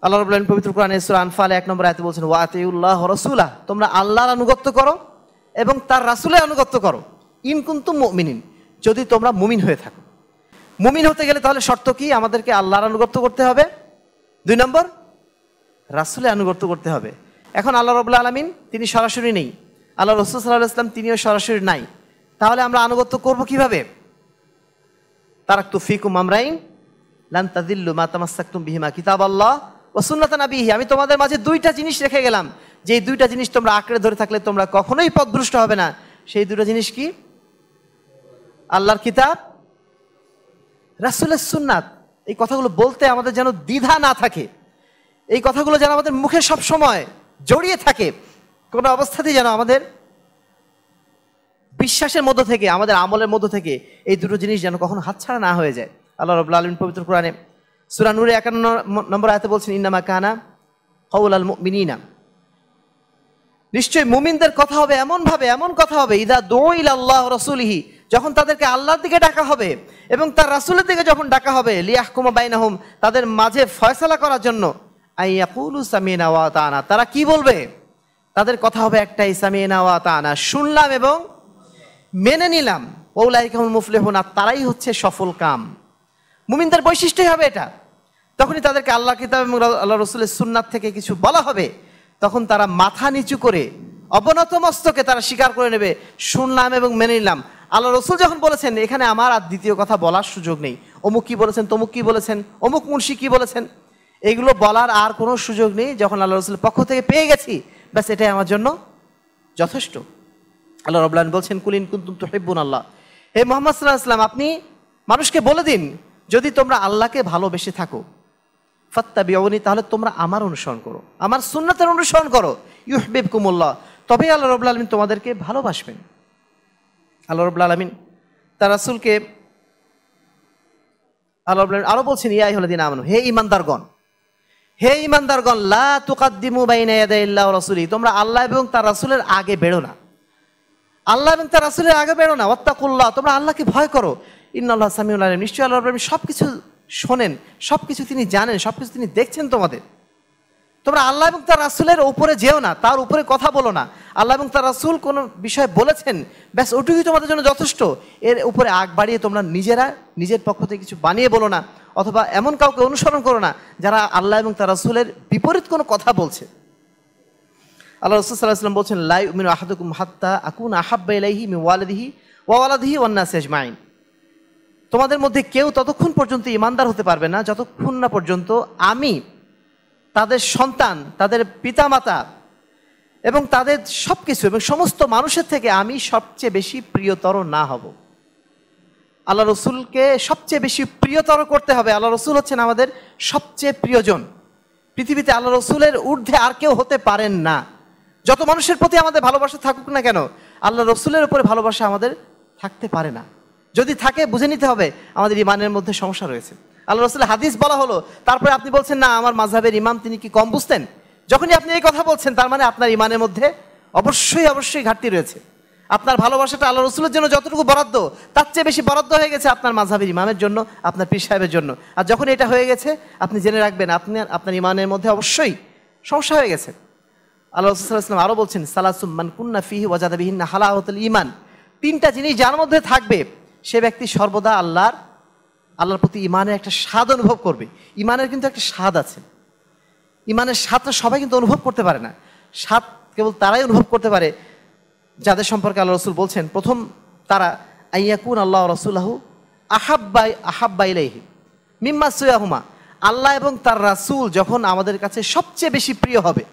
আল্লাহ রবুল্লাহ পবিত্র কোরআন ইসুল আনফাল এক নম্বর আয়তে বলছেন ওয়াতিউল্লাহ রসুলা তোমরা আল্লাহর আনুগত্য করো এবং তার রাসুলের আনুগত্য করো ইন কিন্তু মুমিনিন যদি তোমরা মুমিন হয়ে থাকো মুমিন হতে গেলে তাহলে শর্ত কি আমাদেরকে আল্লাহর আনুগত্য করতে হবে দুই নম্বর রাসুলের আনুগত্য করতে হবে এখন আল্লাহ রবুল্লা আলমিন তিনি সরাসরি নেই আল্লাহ রসুল সাল্লাহ ইসলাম তিনিও সরাসরি নাই তাহলে আমরা আনুগত্য করব কিভাবে তারাক তুফিকুম আমরাইন লান তাদিল্লু মাতামাস্তাকুম বিহিমা কিতাব আল্লাহ ও সুন্নাতা নাবিহি আমি তোমাদের মাঝে দুইটা জিনিস রেখে গেলাম যে দুইটা জিনিস তোমরা আঁকড়ে ধরে থাকলে তোমরা কখনোই পদভ্রষ্ট হবে না সেই দুটো জিনিস কি আল্লাহর কিতাব রাসুলের সুন্নাত এই কথাগুলো বলতে আমাদের যেন দ্বিধা না থাকে এই কথাগুলো যেন আমাদের মুখে সব সময় জড়িয়ে থাকে কোনো অবস্থাতেই যেন আমাদের বিশ্বাসের মধ্য থেকে আমাদের আমলের মধ্য থেকে এই দুটো জিনিস যেন কখনো হাতছাড়া না হয়ে যায় আল্লাহ রবুল্লা আলমিন পবিত্র কোরআনে সুরা নূরে একান্ন নম্বর আয়তে বলছেন ইন্নামা কানা হউল আল মিনা নিশ্চয় মুমিনদের কথা হবে এমনভাবে এমন কথা হবে ইদা দোইল আল্লাহ রসুলহি যখন তাদেরকে আল্লাহর দিকে ডাকা হবে এবং তার রাসুলের দিকে যখন ডাকা হবে লিয়াহকুমা বাইনাহুম তাদের মাঝে ফয়সালা করার জন্য আইয়াকুলু সামিনা ওয়া তানা তারা কি বলবে তাদের কথা হবে একটাই সামিনা ওয়া তানা শুনলাম এবং মেনে নিলাম ওলাইকাহুল মুফলেহনা তারাই হচ্ছে সফল কাম মুমিনদের বৈশিষ্ট্যই হবে এটা তখনই তাদেরকে আল্লাহ কিতাব এবং আল্লাহ রসুলের সুন্নাত থেকে কিছু বলা হবে তখন তারা মাথা নিচু করে অবনত মস্তকে তারা স্বীকার করে নেবে শুনলাম এবং মেনে নিলাম আল্লাহ রসুল যখন বলেছেন এখানে আমার আর দ্বিতীয় কথা বলার সুযোগ নেই অমুক কী বলেছেন তমুক কী বলেছেন অমুক মুন্সি কী বলেছেন এগুলো বলার আর কোনো সুযোগ নেই যখন আল্লাহ রসুলের পক্ষ থেকে পেয়ে গেছি ব্যাস এটাই আমার জন্য যথেষ্ট আল্লাহ রবলান বলছেন কুলিন কুন্তুম তো হেব্বুন আল্লাহ হে মোহাম্মদ সাল্লাহ আসলাম আপনি মানুষকে বলে দিন যদি তোমরা আল্লাহকে ভালোবেসে থাকো ফত্তা বিয়নি তাহলে তোমরা আমার অনুসরণ করো আমার সুন্নতের অনুসরণ করো ইউহবিব কুমুল্লাহ তবেই আল্লাহ রবুল্লা আলমিন তোমাদেরকে ভালোবাসবেন আল্লাহ রবুল্লা আলমিন তার রাসুলকে আল্লাহ আরও বলছেন ইয়াই হলে দিন আমানু হে ইমানদারগণ হে ইমানদারগণ লা তুকাদ্দিমু বাইনা ইয়াদাইল্লাহ তোমরা আল্লাহ এবং তার রাসুলের আগে বেরো না আল্লাহ এবং তার রাসুলের আগে বেরো না অত্তাকুল্লাহ তোমরা আল্লাহকে ভয় করো ইন্নাল্লাহ সামিউল আলম নিশ্চয় আল্লাহ আলম সব কিছু শোনেন সব কিছু তিনি জানেন সব কিছু তিনি দেখছেন তোমাদের তোমরা আল্লাহ এবং তার রাসুলের উপরে যেও না তার উপরে কথা বলো না আল্লাহ এবং তার রাসুল কোনো বিষয়ে বলেছেন ব্যাস ওটুকুই তোমাদের জন্য যথেষ্ট এর উপরে আগ বাড়িয়ে তোমরা নিজেরা নিজের পক্ষ থেকে কিছু বানিয়ে বলো না অথবা এমন কাউকে অনুসরণ করো না যারা আল্লাহ এবং তার রাসুলের বিপরীত কোনো কথা বলছে আল্লাহ রসুল সাল্লাহ সাল্লাম বলছেন লাই উমিন আহাদুকুম হাত্তা আকুন আহাব্বা মি ওয়ালাদিহি ওয়ালাদিহি ওয়ান্নাস মাইন তোমাদের মধ্যে কেউ ততক্ষণ পর্যন্ত ইমানদার হতে পারবে না যতক্ষণ না পর্যন্ত আমি তাদের সন্তান তাদের পিতামাতা এবং তাদের সব কিছু এবং সমস্ত মানুষের থেকে আমি সবচেয়ে বেশি প্রিয়তর না হব আল্লাহ রসুলকে সবচেয়ে বেশি প্রিয়তর করতে হবে আল্লাহ রসুল হচ্ছেন আমাদের সবচেয়ে প্রিয়জন পৃথিবীতে আল্লাহ রসুলের ঊর্ধ্বে আর কেউ হতে পারেন না যত মানুষের প্রতি আমাদের ভালোবাসা থাকুক না কেন আল্লাহ রসুলের উপরে ভালোবাসা আমাদের থাকতে পারে না যদি থাকে বুঝে নিতে হবে আমাদের ইমানের মধ্যে সমস্যা রয়েছে আল্লাহ রসুল হাদিস বলা হলো তারপরে আপনি বলছেন না আমার মাঝহের ইমাম তিনি কি কম বুঝতেন যখনই আপনি এই কথা বলছেন তার মানে আপনার ইমানের মধ্যে অবশ্যই অবশ্যই ঘাটতি রয়েছে আপনার ভালোবাসাটা আল্লাহ রসুলের জন্য যতটুকু বরাদ্দ তার চেয়ে বেশি বরাদ্দ হয়ে গেছে আপনার মাঝহাবের ইমামের জন্য আপনার পীর সাহেবের জন্য আর যখন এটা হয়ে গেছে আপনি জেনে রাখবেন আপনি আপনার ইমানের মধ্যে অবশ্যই সমস্যা হয়ে গেছে আল্লাহ রসুলাম আরও বলছেন সালাসুম্মান কুন্না ফিহি ওয়াজাদাবিহিন হালাহতুল ইমান তিনটা জিনিস যার মধ্যে থাকবে সে ব্যক্তি সর্বদা আল্লাহর আল্লাহর প্রতি ইমানের একটা স্বাদ অনুভব করবে ইমানের কিন্তু একটা স্বাদ আছে ইমানের স্বাদটা সবাই কিন্তু অনুভব করতে পারে না স্বাদ কেবল তারাই অনুভব করতে পারে যাদের সম্পর্কে আল্লাহ রসুল বলছেন প্রথম তারা আইয়াকুন আল্লাহ রসুল রসুল্লাহ আহাব্বাই আহাব্বাইলাইহি মিম্মা সুয়াহুমা আল্লাহ এবং তার রাসুল যখন আমাদের কাছে সবচেয়ে বেশি প্রিয় হবে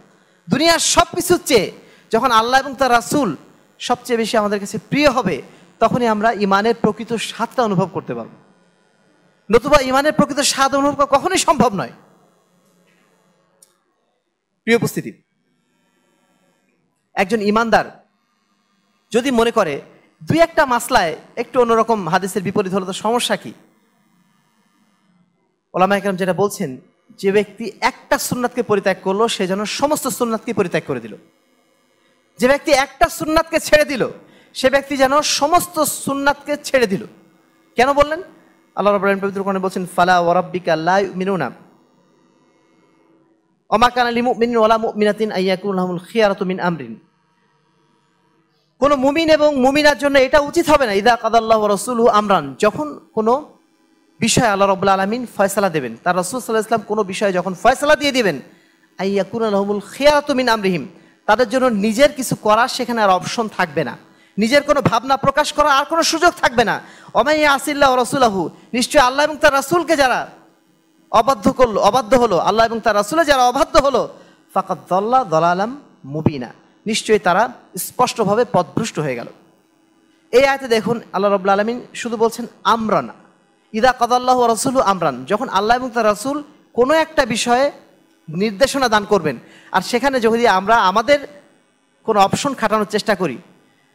দুনিয়ার সব কিছুর চেয়ে যখন আল্লাহ এবং তার রাসুল সবচেয়ে বেশি আমাদের কাছে প্রিয় হবে তখনই আমরা ইমানের প্রকৃত স্বাদটা অনুভব করতে পারব নতুবা ইমানের প্রকৃত স্বাদ অনুভব করা কখনোই সম্ভব নয় প্রিয় উপস্থিতি একজন ইমানদার যদি মনে করে দুই একটা মাসলায় একটু অন্যরকম হাদিসের বিপরীত হলো তো সমস্যা কি ওলামা একরম যেটা বলছেন যে ব্যক্তি একটা সুন্নাতকে পরিত্যাগ করলো সে যেন সমস্ত সুন্নাতকে পরিত্যাগ করে দিল যে ব্যক্তি একটা সুন্নাতকে ছেড়ে দিল সে ব্যক্তি যেন সমস্ত সুন্নাতকে ছেড়ে দিল কেন বললেন আল্লাহ রব পবিত্র কোরআনে বলছেন ফালা ওয়ারাব্বিকা লা ইউমিনুনা অমাকান আলী লিমু মিন ওয়ালা মুমিনাতিন আইয়াকুল আহমুল খিয়ারাতু মিন আমরিন কোনো মুমিন এবং মুমিনার জন্য এটা উচিত হবে না ইদা কাদাল্লাহ রসুল আমরান যখন কোনো বিষয় আল্লাহ রব্লা আলমিন ফয়সালা দেবেন তার রসুল সাল্লাহ ইসলাম কোনো বিষয়ে যখন ফয়সালা দিয়ে দেবেন আইয়াকুল আলহমুল খিয়ারাতু মিন আমরিহিম তাদের জন্য নিজের কিছু করার সেখানে আর অপশন থাকবে না নিজের কোনো ভাবনা প্রকাশ করার আর কোনো সুযোগ থাকবে না অমাই আসিল্লাহ রসুলাহু নিশ্চয় আল্লাহ এবং তার রাসুলকে যারা অবাধ্য করলো অবাধ্য হলো আল্লাহ এবং তার রাসুলে যারা অবাধ্য হলো ফাকাত দল্লা দলালাম মুবিনা নিশ্চয়ই তারা স্পষ্টভাবে পদভুষ্ট হয়ে গেল এই আয়তে দেখুন আল্লাহ রবুল্লা আলমিন শুধু বলছেন আমরান ইদা কদাল্লাহ রসুল আমরান যখন আল্লাহ এবং তার রাসুল কোনো একটা বিষয়ে নির্দেশনা দান করবেন আর সেখানে যদি আমরা আমাদের কোনো অপশন খাটানোর চেষ্টা করি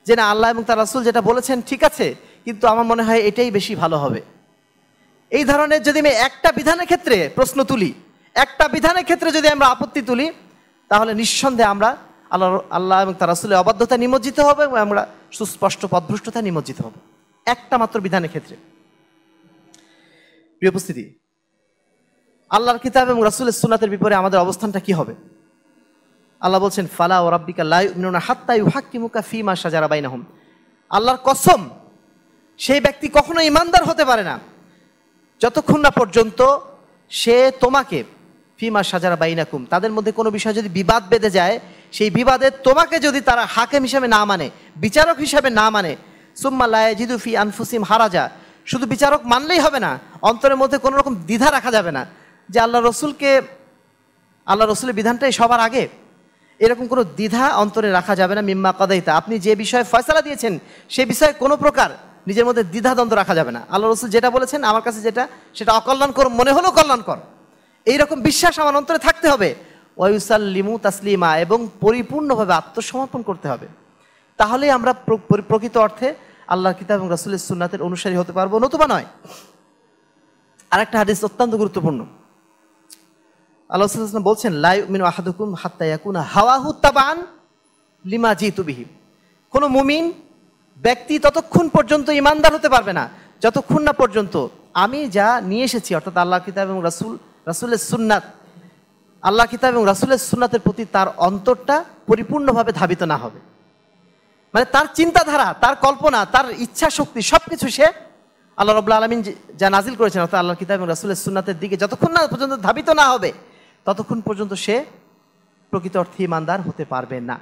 যে না আল্লাহ এবং তার রাসুল যেটা বলেছেন ঠিক আছে কিন্তু আমার মনে হয় এটাই বেশি ভালো হবে এই ধরনের যদি আমি একটা বিধানের ক্ষেত্রে প্রশ্ন তুলি একটা বিধানের ক্ষেত্রে যদি আমরা আপত্তি তুলি তাহলে নিঃসন্দেহে আমরা আল্লাহ আল্লাহ এবং তার রাসুলের অবাধ্যতা নিমজ্জিত হবে এবং আমরা সুস্পষ্ট পদভ্রষ্টতা নিমজ্জিত হব একটা মাত্র বিধানের ক্ষেত্রে প্রিয় উপস্থিতি আল্লাহর কিতাব এবং রাসুলের সুনাতের বিপরে আমাদের অবস্থানটা কি হবে আল্লাহ বলছেন ফালা ও রাব্বিকা হাক হাত্তা মুকা ফি মা সাজারা হুম আল্লাহর কসম সেই ব্যক্তি কখনো ইমানদার হতে পারে না যতক্ষণ না পর্যন্ত সে তোমাকে ফিমা সাজারা কুম তাদের মধ্যে কোনো বিষয় যদি বিবাদ বেঁধে যায় সেই বিবাদে তোমাকে যদি তারা হাকেম হিসাবে না মানে বিচারক হিসাবে না মানে সুম্মা জিদু ফি আনফুসিম হারাজা শুধু বিচারক মানলেই হবে না অন্তরের মধ্যে কোনো রকম দ্বিধা রাখা যাবে না যে আল্লাহ রসুলকে আল্লাহ রসুলের বিধানটাই সবার আগে এরকম কোনো দ্বিধা অন্তরে রাখা যাবে না মিম্মা কদাইতা আপনি যে বিষয়ে ফয়সলা দিয়েছেন সে বিষয়ে কোনো প্রকার নিজের মধ্যে দ্বিধাদ্বন্দ্ব রাখা যাবে না আল্লাহ রসুল যেটা বলেছেন আমার কাছে যেটা সেটা অকল্যাণকর মনে হলেও কল্যাণকর এইরকম বিশ্বাস আমার অন্তরে থাকতে হবে লিমু তাসলিমা এবং পরিপূর্ণভাবে আত্মসমর্পণ করতে হবে তাহলে আমরা প্রকৃত অর্থে আল্লাহ কিতাব এবং রসুলের সুন্নাতের অনুসারী হতে পারবো নতুবা নয় আরেকটা হাদিস অত্যন্ত গুরুত্বপূর্ণ আল্লাহ সাল্লাম বলছেন লাই মিনু আহাদুকুম হাত্তায়াকুন ইয়াকুনা হাওয়াহু তাবান লিমা জিতুবিহি কোনো মুমিন ব্যক্তি ততক্ষণ পর্যন্ত ইমানদার হতে পারবে না যতক্ষণ না পর্যন্ত আমি যা নিয়ে এসেছি অর্থাৎ আল্লাহ কিতাব এবং রাসুল রাসুলের সুন্নাত আল্লাহ কিতাব এবং রাসুলের সুন্নাতের প্রতি তার অন্তরটা পরিপূর্ণভাবে ধাবিত না হবে মানে তার চিন্তাধারা তার কল্পনা তার ইচ্ছা শক্তি সব কিছু সে আল্লাহ রবুল্লা আলমিন যা নাজিল করেছেন অর্থাৎ আল্লাহ কিতাব এবং রাসুলের সুন্নাতের দিকে যতক্ষণ না পর্যন্ত ধাবিত না হবে ততক্ষণ পর্যন্ত সে প্রকৃত অর্থে ইমানদার হতে পারবে না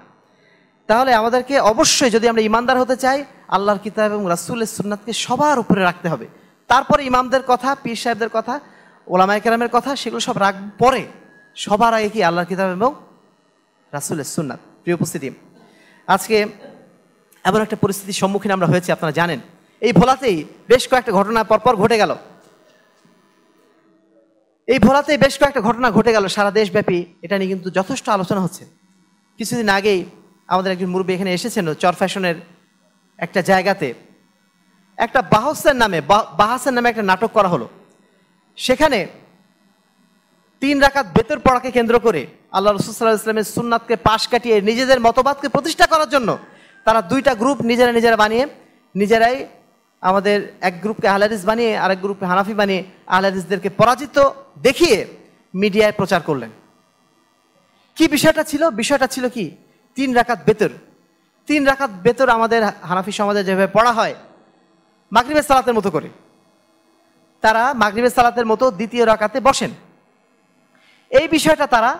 তাহলে আমাদেরকে অবশ্যই যদি আমরা ইমানদার হতে চাই আল্লাহর কিতাব এবং রাসুলের সুন্নাতকে সবার উপরে রাখতে হবে তারপরে ইমামদের কথা পীর সাহেবদের কথা ওলামায় কেরামের কথা সেগুলো সব রাখ পরে সবার আগে কি আল্লাহর কিতাব এবং রাসুলের সুন্নাত প্রিয় উপস্থিতি আজকে এমন একটা পরিস্থিতির সম্মুখীন আমরা হয়েছি আপনারা জানেন এই ভোলাতেই বেশ কয়েকটা ঘটনা পরপর ঘটে গেল এই ভোলাতে বেশ কয়েকটা ঘটনা ঘটে গেল সারা দেশব্যাপী এটা নিয়ে কিন্তু যথেষ্ট আলোচনা হচ্ছে কিছুদিন আগেই আমাদের একজন মুরব্বী এখানে এসেছেন চর ফ্যাশনের একটা জায়গাতে একটা বাহসের নামে বাহাসের নামে একটা নাটক করা হলো সেখানে তিন রাখাত বেতর পড়াকে কেন্দ্র করে আল্লাহ রসুল্লাহ ইসলামের সুন্নাতকে পাশ কাটিয়ে নিজেদের মতবাদকে প্রতিষ্ঠা করার জন্য তারা দুইটা গ্রুপ নিজেরা নিজেরা বানিয়ে নিজেরাই আমাদের এক গ্রুপকে আহলাদিস বানিয়ে আরেক গ্রুপকে হানাফি বানিয়ে আহলাদিসদেরকে পরাজিত দেখিয়ে মিডিয়ায় প্রচার করলেন কি বিষয়টা ছিল বিষয়টা ছিল কি তিন রাকাত বেতর তিন রাকাত বেতর আমাদের হানাফি সমাজে যেভাবে পড়া হয় মাগরিবের সালাতের মতো করে তারা মাগরিবের সালাতের মতো দ্বিতীয় রাকাতে বসেন এই বিষয়টা তারা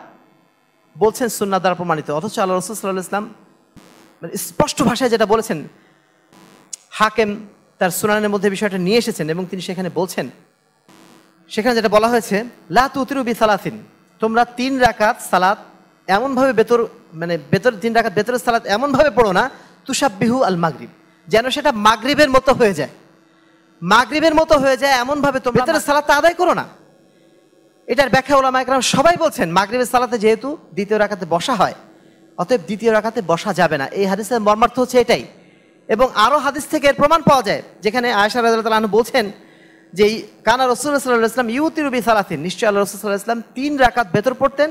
বলছেন সুন্না দ্বারা প্রমাণিত অথচ আল্লাহ রসুল সাল্লাহ ইসলাম স্পষ্ট ভাষায় যেটা বলেছেন হাকেম তার সুনানের মধ্যে বিষয়টা নিয়ে এসেছেন এবং তিনি সেখানে বলছেন সেখানে যেটা বলা হয়েছে লা তুতিরু সালাতিন তোমরা তিন রাকাত সালাত এমনভাবে বেতর মানে বেতর তিন রাকাত বেতরের সালাত এমনভাবে পড়ো না বিহু আল মাগরিব যেন সেটা মাগরিবের মতো হয়ে যায় মাগরিবের মতো হয়ে যায় এমনভাবে তোমরা বেতরের সালাত আদায় করো না এটার ব্যাখ্যা ওলামা কারণ সবাই বলছেন মাগরিবের সালাতে যেহেতু দ্বিতীয় রাখাতে বসা হয় অতএব দ্বিতীয় রাখাতে বসা যাবে না এই হাদিসের মর্মার্থ হচ্ছে এটাই এবং আরও হাদিস থেকে এর প্রমাণ পাওয়া যায় যেখানে আয়সা রাজু বলছেন যে কানা রসুল্লাহ সাল্লাহ ইসলাম ইউতিরুবি সালাফিন নিশ্চয় আল্লাহ রসুল্লাহ ইসলাম তিন রাকাত বেতর পড়তেন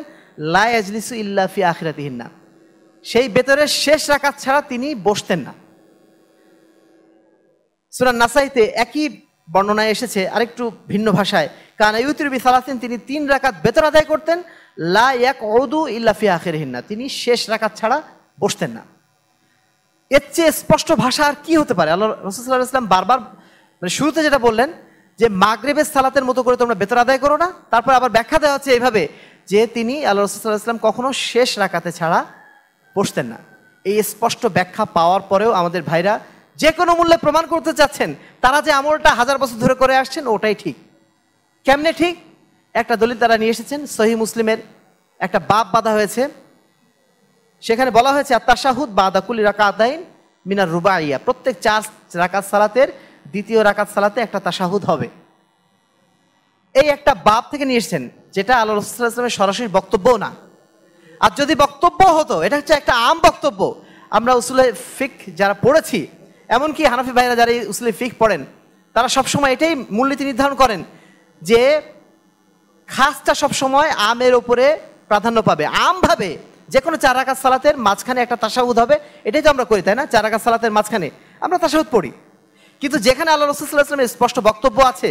লাই আজলিসু ইল্লাফি আখিরাতিহিন্না সেই বেতরের শেষ রাকাত ছাড়া তিনি বসতেন না সুরান নাসাইতে একই বর্ণনায় এসেছে আরেকটু ভিন্ন ভাষায় কানা ইউতিরুবি সালাফিন তিনি তিন রাকাত বেতর আদায় করতেন লা ইয়াক অদু আখের হিন্না তিনি শেষ রাকাত ছাড়া বসতেন না এর চেয়ে স্পষ্ট ভাষা আর কি হতে পারে আল্লাহ রসুল্লাহ ইসলাম বারবার মানে শুরুতে যেটা বললেন যে মাগরেবের সালাতের মতো করে তোমরা বেতন আদায় করো না তারপর আবার ব্যাখ্যা দেওয়া হচ্ছে এইভাবে যে তিনি আল্লাহ রসুল্লাহ ইসলাম কখনো শেষ রাখাতে ছাড়া বসতেন না এই স্পষ্ট ব্যাখ্যা পাওয়ার পরেও আমাদের ভাইরা যে কোনো মূল্যে প্রমাণ করতে চাচ্ছেন তারা যে আমলটা হাজার বছর ধরে করে আসছেন ওটাই ঠিক কেমনে ঠিক একটা দলিল তারা নিয়ে এসেছেন সহি মুসলিমের একটা বাপ বাঁধা হয়েছে সেখানে বলা হয়েছে আত্মাশাহুদ বা আদাকুলি রাকাতাইন মিনার রুবাইয়া প্রত্যেক চার রাকাত সালাতের দ্বিতীয় রাকাত সালাতে একটা তাশাহুদ হবে এই একটা বাপ থেকে নিয়ে এসছেন যেটা আল্লাহ রসুলামের সরাসরি বক্তব্য না আর যদি বক্তব্য হতো এটা হচ্ছে একটা আম বক্তব্য আমরা উসুলে ফিক যারা পড়েছি এমনকি হানাফি ভাইরা যারা উসুলে ফিক পড়েন তারা সবসময় এটাই মূলনীতি নির্ধারণ করেন যে খাসটা সবসময় আমের ওপরে প্রাধান্য পাবে আমভাবে যে কোনো চার আকাশ সালাতের মাঝখানে একটা তাসাউদ হবে এটাই তো আমরা করি তাই না চার আকাশ সালাতের মাঝখানে আমরা তাসাউদ পড়ি কিন্তু যেখানে আল্লাহ রসুল্লাহ স্পষ্ট বক্তব্য আছে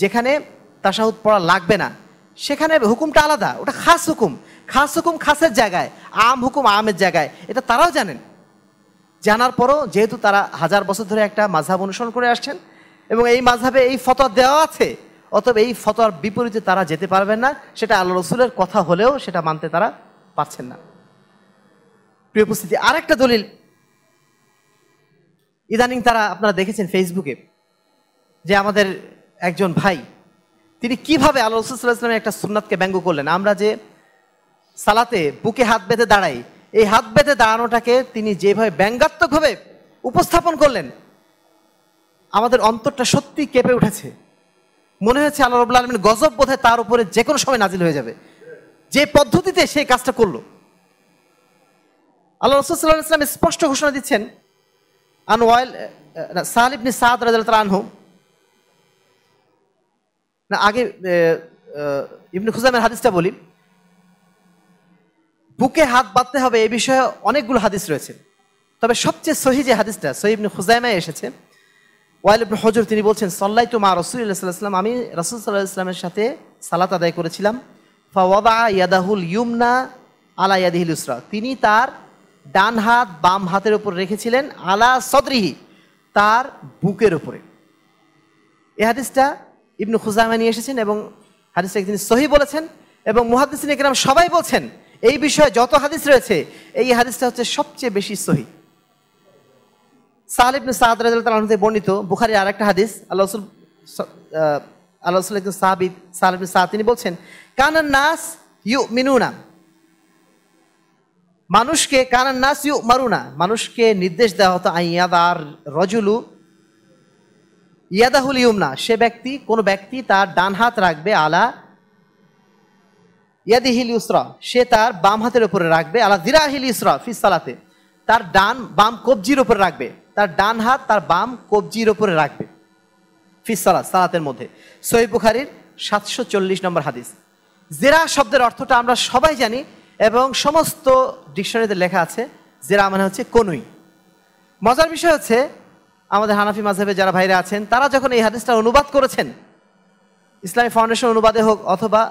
যেখানে তাসাউদ পড়া লাগবে না সেখানে হুকুমটা আলাদা ওটা খাস হুকুম খাস হুকুম খাসের জায়গায় আম হুকুম আমের জায়গায় এটা তারাও জানেন জানার পরও যেহেতু তারা হাজার বছর ধরে একটা মাঝহাব অনুসরণ করে আসছেন এবং এই মাঝহাবে এই ফতোয়া দেওয়া আছে অতএব এই ফতোয়ার বিপরীতে তারা যেতে পারবেন না সেটা আল্লাহ রসুলের কথা হলেও সেটা মানতে তারা পারছেন না প্রিয় উপস্থিতি আর একটা দলিল ইদানিং তারা আপনারা দেখেছেন ফেসবুকে যে আমাদের একজন ভাই তিনি কিভাবে আল্লাহ রসুল্লাহ ইসলামের একটা সুন্নাতকে ব্যঙ্গ করলেন আমরা যে সালাতে বুকে হাত বেঁধে দাঁড়াই এই হাত বেঁধে দাঁড়ানোটাকে তিনি যেভাবে ব্যঙ্গাত্মকভাবে উপস্থাপন করলেন আমাদের অন্তরটা সত্যি কেঁপে উঠেছে মনে হয়েছে আল্লাহ রবুল্লা আলমিন গজব বোধহয় তার উপরে যে কোনো সময় নাজিল হয়ে যাবে যে পদ্ধতিতে সেই কাজটা করলো আল্লাহ রসুল ইসলাম স্পষ্ট ঘোষণা দিচ্ছেন আন ওয়াইল সাহালিবনি সাদ আনহু না আগে ইবনে খুজামের হাদিসটা বলি বুকে হাত বাঁধতে হবে এ বিষয়ে অনেকগুলো হাদিস রয়েছে তবে সবচেয়ে সহি যে হাদিসটা সহি ইবনে খুজাইমায় এসেছে ওয়াইল ইবনে হজর তিনি বলছেন সল্লাই তো মা রসুল্লাহ সাল্লাহ আমি রসুল সাল্লাহ ইসলামের সাথে সালাত আদায় করেছিলাম ফাওয়াদা ইয়াদাহুল ইউমনা আলা ইয়াদিহিল ইসরা তিনি তার ডান হাত বাম হাতের উপর রেখেছিলেন আলা সদরিহি তার বুকের উপরে এ হাদিসটা ইবনু খুজামা নিয়ে এসেছেন এবং হাদিসটা তিনি সহি বলেছেন এবং মুহাদিসিন একরাম সবাই বলছেন এই বিষয়ে যত হাদিস রয়েছে এই হাদিসটা হচ্ছে সবচেয়ে বেশি সহি সাহাল ইবনু সাহাদ রাজু বর্ণিত বুখারি আর একটা হাদিস আল্লাহ তিনি বলছেন কানান নাস ইউ মিনুনা মানুষকে কানান নাস ইউ মারুনা মানুষকে নির্দেশ দেওয়া হতো আইয়াদার রজুলু ইয়াদাহুল ইউমনা সে ব্যক্তি কোন ব্যক্তি তার ডান হাত রাখবে আলা ইয়াদিহিল ইউসরা সে তার বাম হাতের উপরে রাখবে আলা জিরাহিল ইউসরা ফিস সালাতে তার ডান বাম কবজির উপরে রাখবে তার ডান হাত তার বাম কবজির উপরে রাখবে ফিসালাত সালাতের মধ্যে সহি বুখারির সাতশো চল্লিশ নম্বর হাদিস জেরা শব্দের অর্থটা আমরা সবাই জানি এবং সমস্ত ডিকশনারিতে লেখা আছে জেরা মানে হচ্ছে কনুই মজার বিষয় হচ্ছে আমাদের হানাফি মাঝহেবে যারা ভাইরা আছেন তারা যখন এই হাদিসটা অনুবাদ করেছেন ইসলামী ফাউন্ডেশন অনুবাদে হোক অথবা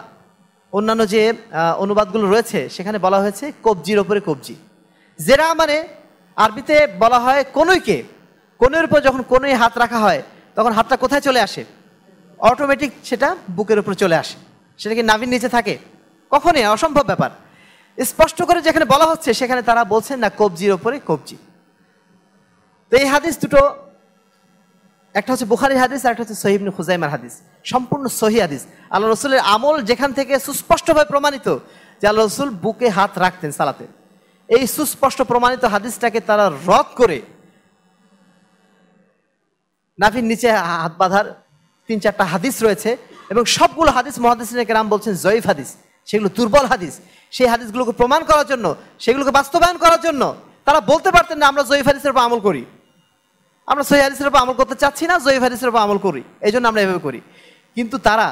অন্যান্য যে অনুবাদগুলো রয়েছে সেখানে বলা হয়েছে কবজির ওপরে কবজি জেরা মানে আরবিতে বলা হয় কনুইকে কনুইয়ের উপর যখন কনুই হাত রাখা হয় তখন হাতটা কোথায় চলে আসে অটোমেটিক সেটা বুকের উপর চলে আসে সেটা কি নাভির নিচে থাকে কখনই অসম্ভব ব্যাপার স্পষ্ট করে যেখানে বলা হচ্ছে সেখানে তারা বলছেন না কবজির ওপরে কবজি তো এই হাদিস দুটো একটা হচ্ছে বুখারি হাদিস আর একটা হচ্ছে সহিবনু খুজাইমার হাদিস সম্পূর্ণ সহি হাদিস আল্লাহ রসুলের আমল যেখান থেকে সুস্পষ্টভাবে প্রমাণিত যে আল্লাহ রসুল বুকে হাত রাখতেন সালাতে এই সুস্পষ্ট প্রমাণিত হাদিসটাকে তারা রদ করে নাফির নিচে হাত বাঁধার তিন চারটা হাদিস রয়েছে এবং সবগুলো হাদিস মহাদিস কেরাম বলছেন জয়ীফ হাদিস সেগুলো দুর্বল হাদিস সেই হাদিসগুলোকে প্রমাণ করার জন্য সেগুলোকে বাস্তবায়ন করার জন্য তারা বলতে পারতেন না আমরা জয়ীফ হাদিসের উপর আমল করি আমরা সহি হাদিসের উপর আমল করতে চাচ্ছি না জয়ীফ হাদিসের উপর আমল করি এই জন্য আমরা এভাবে করি কিন্তু তারা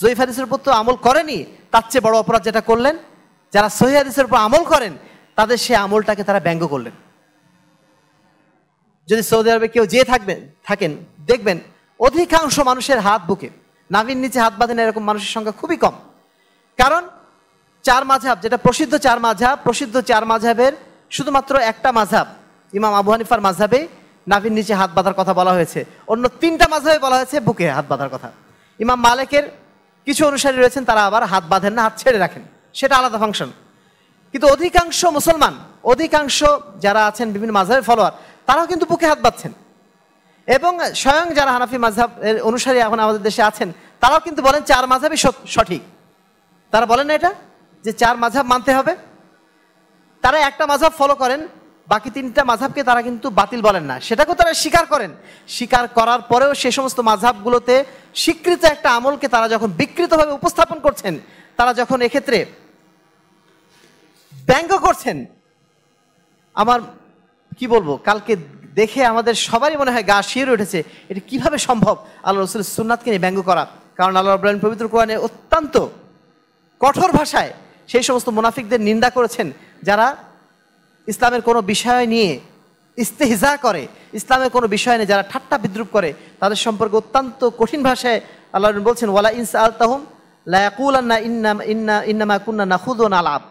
জয়ীফ হাদিসের উপর তো আমল করেনি তার চেয়ে বড় অপরাধ যেটা করলেন যারা সহি হাদিসের উপর আমল করেন তাদের সে আমলটাকে তারা ব্যঙ্গ করলেন যদি সৌদি আরবে কেউ যেয়ে থাকবেন থাকেন দেখবেন অধিকাংশ মানুষের হাত বুকে নাভির নিচে হাত বাঁধেন এরকম মানুষের সংখ্যা খুবই কম কারণ চার মাঝাব যেটা প্রসিদ্ধ চার মাঝাব প্রসিদ্ধ চার মাঝাবের শুধুমাত্র একটা মাঝাব ইমাম আবু হানিফার মাঝাবে নাভির নিচে হাত বাঁধার কথা বলা হয়েছে অন্য তিনটা মাঝাবে বলা হয়েছে বুকে হাত বাঁধার কথা ইমাম মালেকের কিছু অনুসারী রয়েছেন তারা আবার হাত বাঁধেন না হাত ছেড়ে রাখেন সেটা আলাদা ফাংশন কিন্তু অধিকাংশ মুসলমান অধিকাংশ যারা আছেন বিভিন্ন মাঝাবের ফলোয়ার তারাও কিন্তু বুকে হাত বাঁধছেন এবং স্বয়ং যারা হানাফি মাঝহাব এর অনুসারী এখন আমাদের দেশে আছেন তারাও কিন্তু বলেন চার মাঝহাবই সঠিক তারা বলেন না এটা যে চার মাঝহাব মানতে হবে তারা একটা মাঝহাব ফলো করেন বাকি তিনটা মাঝহাবকে তারা কিন্তু বাতিল বলেন না সেটাকেও তারা স্বীকার করেন স্বীকার করার পরেও সে সমস্ত মাঝহাবগুলোতে স্বীকৃত একটা আমলকে তারা যখন বিকৃতভাবে উপস্থাপন করছেন তারা যখন এক্ষেত্রে ব্যঙ্গ করছেন আমার কি বলবো কালকে দেখে আমাদের সবারই মনে হয় গা শিয়ে উঠেছে এটা কিভাবে সম্ভব আল্লাহ রসুল সুন্নাতকে নিয়ে ব্যঙ্গ করা কারণ আল্লাহ রব্লাহিন পবিত্র কোরআনে অত্যন্ত কঠোর ভাষায় সেই সমস্ত মুনাফিকদের নিন্দা করেছেন যারা ইসলামের কোনো বিষয় নিয়ে ইস্তেহিজা করে ইসলামের কোনো বিষয় নিয়ে যারা ঠাট্টা বিদ্রুপ করে তাদের সম্পর্কে অত্যন্ত কঠিন ভাষায় আল্লাহ বলছেন ওয়ালা ইনসা আল তাহম লায়াকুল আন্না ইন্না ইন্না ইন্নামা কুন্না নাহুদ আলাব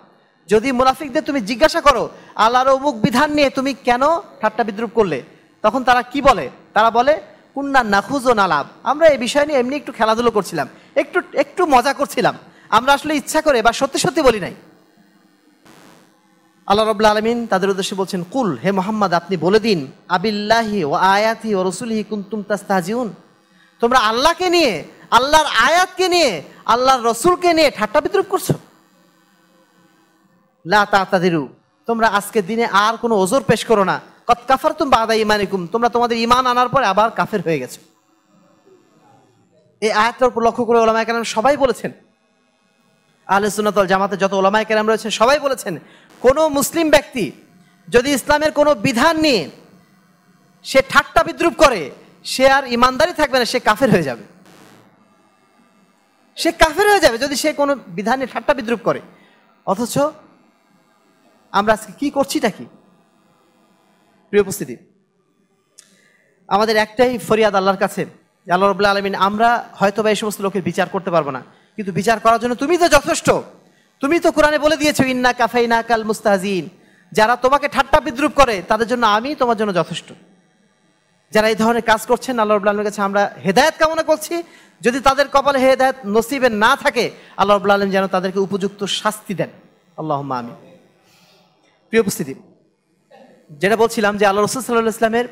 যদি মুনাফিকদের তুমি জিজ্ঞাসা করো আল্লাহর অমুক বিধান নিয়ে তুমি কেন ঠাট্টা বিদ্রুপ করলে তখন তারা কি বলে তারা বলে কুন্না নাখুজ ও নালাব আমরা এই বিষয় নিয়ে এমনি একটু খেলাধুলো করছিলাম একটু একটু মজা করছিলাম আমরা আসলে ইচ্ছা করে বা সত্যি সত্যি বলি নাই আল্লাহ রবুল্লা আলমিন তাদের উদ্দেশ্যে বলছেন কুল হে মোহাম্মদ আপনি বলে দিন আবিল্লাহি ও আয়াতি ও রসুলহি কুন্তুম তাস্তাহিউন তোমরা আল্লাহকে নিয়ে আল্লাহর আয়াতকে নিয়ে আল্লাহর রসুলকে নিয়ে ঠাট্টা বিদ্রুপ করছো লাতাদেরু তোমরা আজকে দিনে আর কোনো ওজোর পেশ করো না কত কাফার তুম বাদা ইমানিকুম তোমরা তোমাদের ইমান আনার পর আবার কাফের হয়ে গেছে এই আয়াতের উপর লক্ষ্য করে ওলামায় কেরাম সবাই বলেছেন আলে সুনাতল জামাতে যত ওলামায় কেরাম রয়েছে সবাই বলেছেন কোনো মুসলিম ব্যক্তি যদি ইসলামের কোনো বিধান নিয়ে সে ঠাট্টা বিদ্রুপ করে সে আর ইমানদারি থাকবে না সে কাফের হয়ে যাবে সে কাফের হয়ে যাবে যদি সে কোনো বিধানে ঠাট্টা বিদ্রুপ করে অথচ আমরা আজকে কী করছিটা কি প্রিয় উপস্থিতি আমাদের একটাই ফরিয়াদ আল্লাহর কাছে আল্লাহ রবুল্লা আলমিন আমরা হয়তো বা এই সমস্ত লোকের বিচার করতে পারবো না কিন্তু বিচার করার জন্য তুমি তো যথেষ্ট তুমি তো কোরআনে বলে দিয়েছো ইন্না কাফাইনা কাল মুস্তাহিন যারা তোমাকে ঠাট্টা বিদ্রুপ করে তাদের জন্য আমি তোমার জন্য যথেষ্ট যারা এই ধরনের কাজ করছেন আল্লাহ আলমের কাছে আমরা হেদায়ত কামনা করছি যদি তাদের কপালে হেদায়ত নসিবে না থাকে আল্লাহ রবুল্লা আলম যেন তাদেরকে উপযুক্ত শাস্তি দেন আল্লাহ আমি প্রিয় উপস্থিতি যেটা বলছিলাম যে আল্লাহ রসুল সাল্লাহ ইসলামের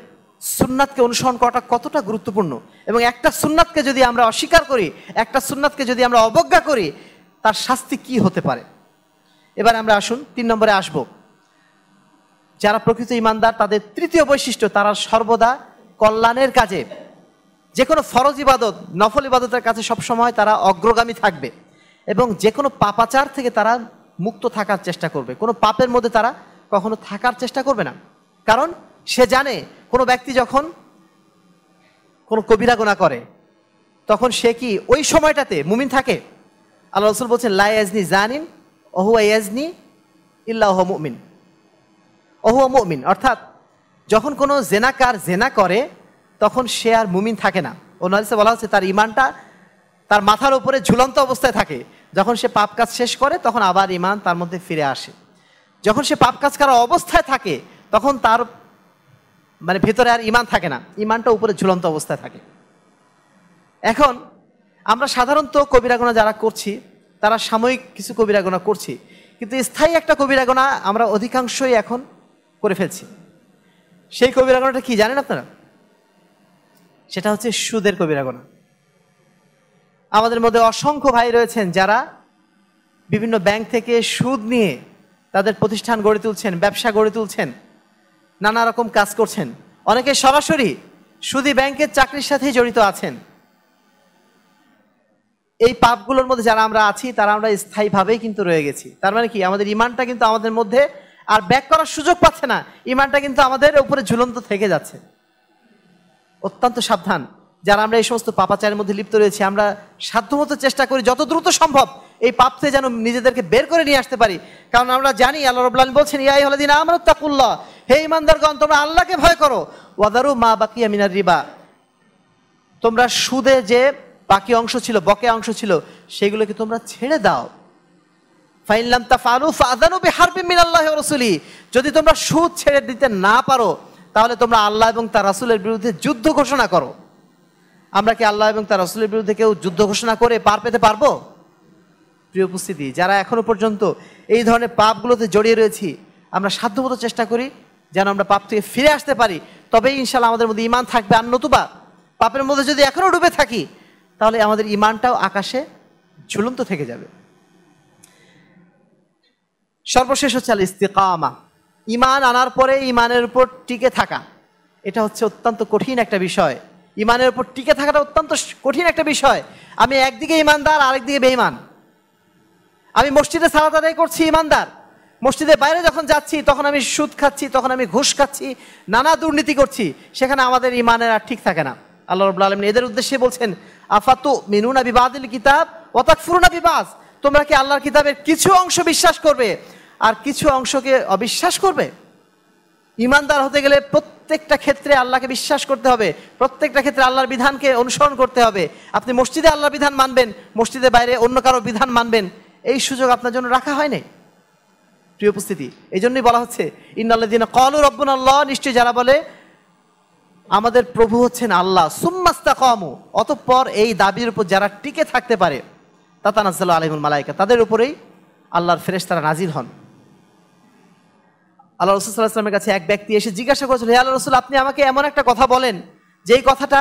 সুন্নাতকে অনুসরণ করাটা কতটা গুরুত্বপূর্ণ এবং একটা সুননাথকে যদি আমরা অস্বীকার করি একটা সুননাথকে যদি আমরা অবজ্ঞা করি তার শাস্তি কি হতে পারে এবার আমরা আসুন তিন নম্বরে আসব যারা প্রকৃত ইমানদার তাদের তৃতীয় বৈশিষ্ট্য তারা সর্বদা কল্যাণের কাজে যে কোনো ফরজ ইবাদত নফল ইবাদতের কাছে সবসময় তারা অগ্রগামী থাকবে এবং যে কোনো পাপাচার থেকে তারা মুক্ত থাকার চেষ্টা করবে কোনো পাপের মধ্যে তারা কখনো থাকার চেষ্টা করবে না কারণ সে জানে কোনো ব্যক্তি যখন কোনো কবিরা গোনা করে তখন সে কি ওই সময়টাতে মুমিন থাকে আল্লাহ রসুল বলছেন লাইজনি জানিন অহু ইয়াজনি ইল্লাহ মুমিন আ মুমিন অর্থাৎ যখন কোনো জেনাকার জেনা করে তখন সে আর মুমিন থাকে না নালিসে বলা হচ্ছে তার ইমানটা তার মাথার উপরে ঝুলন্ত অবস্থায় থাকে যখন সে পাপ কাজ শেষ করে তখন আবার ইমান তার মধ্যে ফিরে আসে যখন সে পাপ কাজ করার অবস্থায় থাকে তখন তার মানে ভেতরে আর ইমান থাকে না ইমানটা উপরে ঝুলন্ত অবস্থায় থাকে এখন আমরা সাধারণত কবিরাগোনা যারা করছি তারা সাময়িক কিছু কবিরাগোনা করছি কিন্তু স্থায়ী একটা কবিরাগোনা আমরা অধিকাংশই এখন করে ফেলছি সেই কবিরাগোনাটা কি জানেন আপনারা সেটা হচ্ছে সুদের কবিরাগোনা আমাদের মধ্যে অসংখ্য ভাই রয়েছেন যারা বিভিন্ন ব্যাংক থেকে সুদ নিয়ে তাদের প্রতিষ্ঠান গড়ে তুলছেন ব্যবসা গড়ে তুলছেন নানা রকম কাজ করছেন অনেকে সরাসরি সুদী ব্যাংকের চাকরির সাথেই জড়িত আছেন এই পাপগুলোর মধ্যে যারা আমরা আছি তারা আমরা স্থায়ীভাবেই কিন্তু রয়ে গেছি তার মানে কি আমাদের ইমানটা কিন্তু আমাদের মধ্যে আর ব্যাক করার সুযোগ পাচ্ছে না ইমানটা কিন্তু আমাদের উপরে ঝুলন্ত থেকে যাচ্ছে অত্যন্ত সাবধান যারা আমরা এই সমস্ত পাপাচারের মধ্যে লিপ্ত রয়েছি আমরা সাধ্যমতো চেষ্টা করি যত দ্রুত সম্ভব এই পাপতে যেন নিজেদেরকে বের করে নিয়ে আসতে পারি কারণ আমরা জানি আল্লাহ রবুল্লাহ বলছেন ইয়াই হলে দিন আমার তাকুল্লাহ হে ইমানদারগণ তোমরা আল্লাহকে ভয় করো ওয়াদারু মা বাকি আমিনার রিবা তোমরা সুদে যে বাকি অংশ ছিল বকে অংশ ছিল সেগুলোকে তোমরা ছেড়ে দাও ফাইনলাম তা ফারু ফাদানু মিনাল্লাহ রসুলি যদি তোমরা সুদ ছেড়ে দিতে না পারো তাহলে তোমরা আল্লাহ এবং তার রাসুলের বিরুদ্ধে যুদ্ধ ঘোষণা করো আমরা কি আল্লাহ এবং তার রসুলের বিরুদ্ধে কেউ যুদ্ধ ঘোষণা করে পার পেতে পারবো প্রিয় উপস্থিতি যারা এখনও পর্যন্ত এই ধরনের পাপগুলোতে জড়িয়ে রয়েছি আমরা সাধ্যমতো চেষ্টা করি যেন আমরা পাপ থেকে ফিরে আসতে পারি তবেই ইনশাল্লাহ আমাদের মধ্যে ইমান থাকবে আর নতুবা পাপের মধ্যে যদি এখনও ডুবে থাকি তাহলে আমাদের ইমানটাও আকাশে ঝুলন্ত থেকে যাবে সর্বশেষ হচ্ছে আল ইস্তিকামা ইমান আনার পরে ইমানের উপর টিকে থাকা এটা হচ্ছে অত্যন্ত কঠিন একটা বিষয় ইমানের উপর টিকে থাকাটা অত্যন্ত কঠিন একটা বিষয় আমি একদিকে ইমানদার আরেকদিকে বেইমান আমি মসজিদে সালাত আদায় করছি ইমানদার মসজিদের বাইরে যখন যাচ্ছি তখন আমি সুদ খাচ্ছি তখন আমি ঘুষ খাচ্ছি নানা দুর্নীতি করছি সেখানে আমাদের ইমানের আর ঠিক থাকে না আল্লাহ রবুল্লা আলম এদের উদ্দেশ্যে বলছেন আফাতু মিনুনা বিবাদিল কিতাব অতাকফুরুনা বিবাস তোমরা কি আল্লাহর কিতাবের কিছু অংশ বিশ্বাস করবে আর কিছু অংশকে অবিশ্বাস করবে ইমানদার হতে গেলে প্রত্যেকটা ক্ষেত্রে আল্লাহকে বিশ্বাস করতে হবে প্রত্যেকটা ক্ষেত্রে আল্লাহর বিধানকে অনুসরণ করতে হবে আপনি মসজিদে আল্লাহর বিধান মানবেন মসজিদের বাইরে অন্য কারো বিধান মানবেন এই সুযোগ আপনার জন্য রাখা হয়নি প্রিয় উপস্থিতি এই জন্যই বলা হচ্ছে ইন্নাল্লাদিন কলু রব্বুন আল্লাহ নিশ্চয়ই যারা বলে আমাদের প্রভু হচ্ছেন আল্লাহ সুম্মাস্তা কম অতঃপর এই দাবির উপর যারা টিকে থাকতে পারে তাতানাজ্জাল আলিমুল মালাইকা তাদের উপরেই আল্লাহর তারা নাজির হন আল্লাহ রসুল্লাহামের কাছে এক ব্যক্তি এসে জিজ্ঞাসা করেছিল হে আল্লাহ রসুল আপনি আমাকে এমন একটা কথা বলেন যেই কথাটা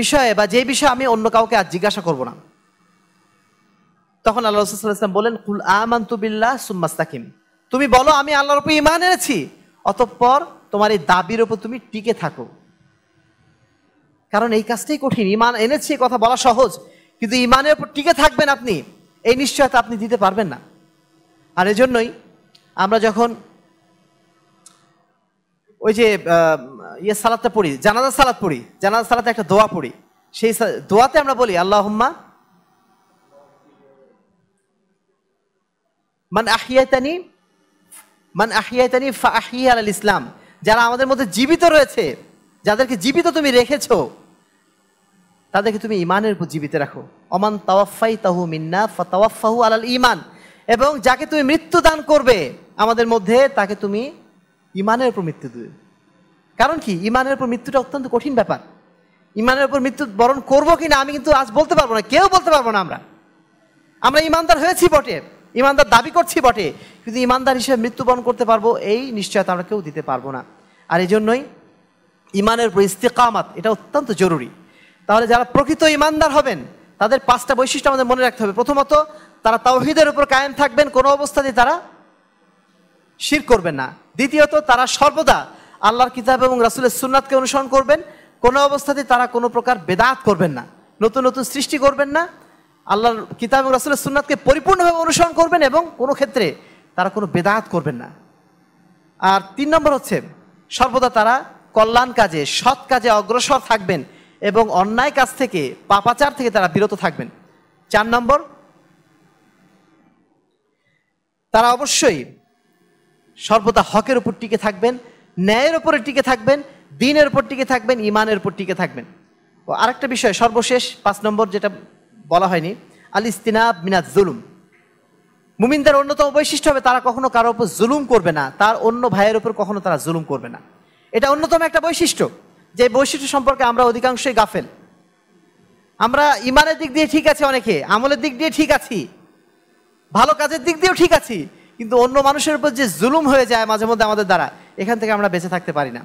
বিষয়ে বা যেই বিষয়ে আমি অন্য কাউকে আর জিজ্ঞাসা করব না তখন আল্লাহ রসুল্লাহাম বলেন কুল আমান্তুবিল্লাহ সুম্মাস্তাকিম তুমি বলো আমি আল্লাহর উপর ইমান এনেছি অতঃপর তোমার এই দাবির উপর তুমি টিকে থাকো কারণ এই কাজটাই কঠিন ইমান এনেছি কথা বলা সহজ কিন্তু ইমানের উপর টিকে থাকবেন আপনি এই নিশ্চয়তা আপনি দিতে পারবেন না আর এজন্যই আমরা যখন ওই যে ইয়ে সালাদটা পড়ি জানাজা সালাদ পড়ি জানাজা সালাতে একটা দোয়া পড়ি সেই দোয়াতে আমরা বলি আল্লাহম্মা মান আহিয়াতানি মান আহিয়াতানি ফা আহিয়া আল ইসলাম যারা আমাদের মধ্যে জীবিত রয়েছে যাদেরকে জীবিত তুমি রেখেছ তাদেরকে তুমি ইমানের উপর জীবিত রাখো অমান তাওয়াফাই তাহু মিন্না ফা তাওয়াফাহু আলাল ইমান এবং যাকে তুমি মৃত্যু দান করবে আমাদের মধ্যে তাকে তুমি ইমানের উপর মৃত্যু দূরে কারণ কি ইমানের উপর মৃত্যুটা অত্যন্ত কঠিন ব্যাপার ইমানের উপর মৃত্যু বরণ করবো কি না আমি কিন্তু আজ বলতে পারবো না কেউ বলতে পারবো না আমরা আমরা ইমানদার হয়েছি বটে ইমানদার দাবি করছি বটে কিন্তু ইমানদার হিসেবে মৃত্যুবরণ করতে পারবো এই নিশ্চয়তা আমরা কেউ দিতে পারবো না আর এই জন্যই ইমানের উপর ইস্তেকামাত এটা অত্যন্ত জরুরি তাহলে যারা প্রকৃত ইমানদার হবেন তাদের পাঁচটা বৈশিষ্ট্য আমাদের মনে রাখতে হবে প্রথমত তারা তাওহিদের উপর কায়েম থাকবেন কোনো অবস্থাতেই তারা শির করবেন না দ্বিতীয়ত তারা সর্বদা আল্লাহর কিতাব এবং রাসুলের সুন্নাতকে অনুসরণ করবেন কোনো অবস্থাতে তারা কোনো প্রকার বেদাত করবেন না নতুন নতুন সৃষ্টি করবেন না আল্লাহর কিতাব এবং রাসুলের সুন্নাতকে পরিপূর্ণভাবে অনুসরণ করবেন এবং কোনো ক্ষেত্রে তারা কোনো বেদাত করবেন না আর তিন নম্বর হচ্ছে সর্বদা তারা কল্যাণ কাজে সৎ কাজে অগ্রসর থাকবেন এবং অন্যায় কাজ থেকে পাপাচার থেকে তারা বিরত থাকবেন চার নম্বর তারা অবশ্যই সর্বদা হকের উপর টিকে থাকবেন ন্যায়ের উপরে টিকে থাকবেন দিনের উপর টিকে থাকবেন ইমানের উপর টিকে থাকবেন ও আরেকটা বিষয় সর্বশেষ পাঁচ নম্বর যেটা বলা হয়নি আল ইস্তিনাব মিনাত জুলুম মুমিনদের অন্যতম বৈশিষ্ট্য হবে তারা কখনো কারো উপর জুলুম করবে না তার অন্য ভাইয়ের উপর কখনো তারা জুলুম করবে না এটা অন্যতম একটা বৈশিষ্ট্য যে বৈশিষ্ট্য সম্পর্কে আমরা অধিকাংশই গাফেল আমরা ইমানের দিক দিয়ে ঠিক আছে অনেকে আমলের দিক দিয়ে ঠিক আছি ভালো কাজের দিক দিয়েও ঠিক আছি কিন্তু অন্য মানুষের উপর যে জুলুম হয়ে যায় মাঝে মধ্যে আমাদের দ্বারা এখান থেকে আমরা বেঁচে থাকতে পারি না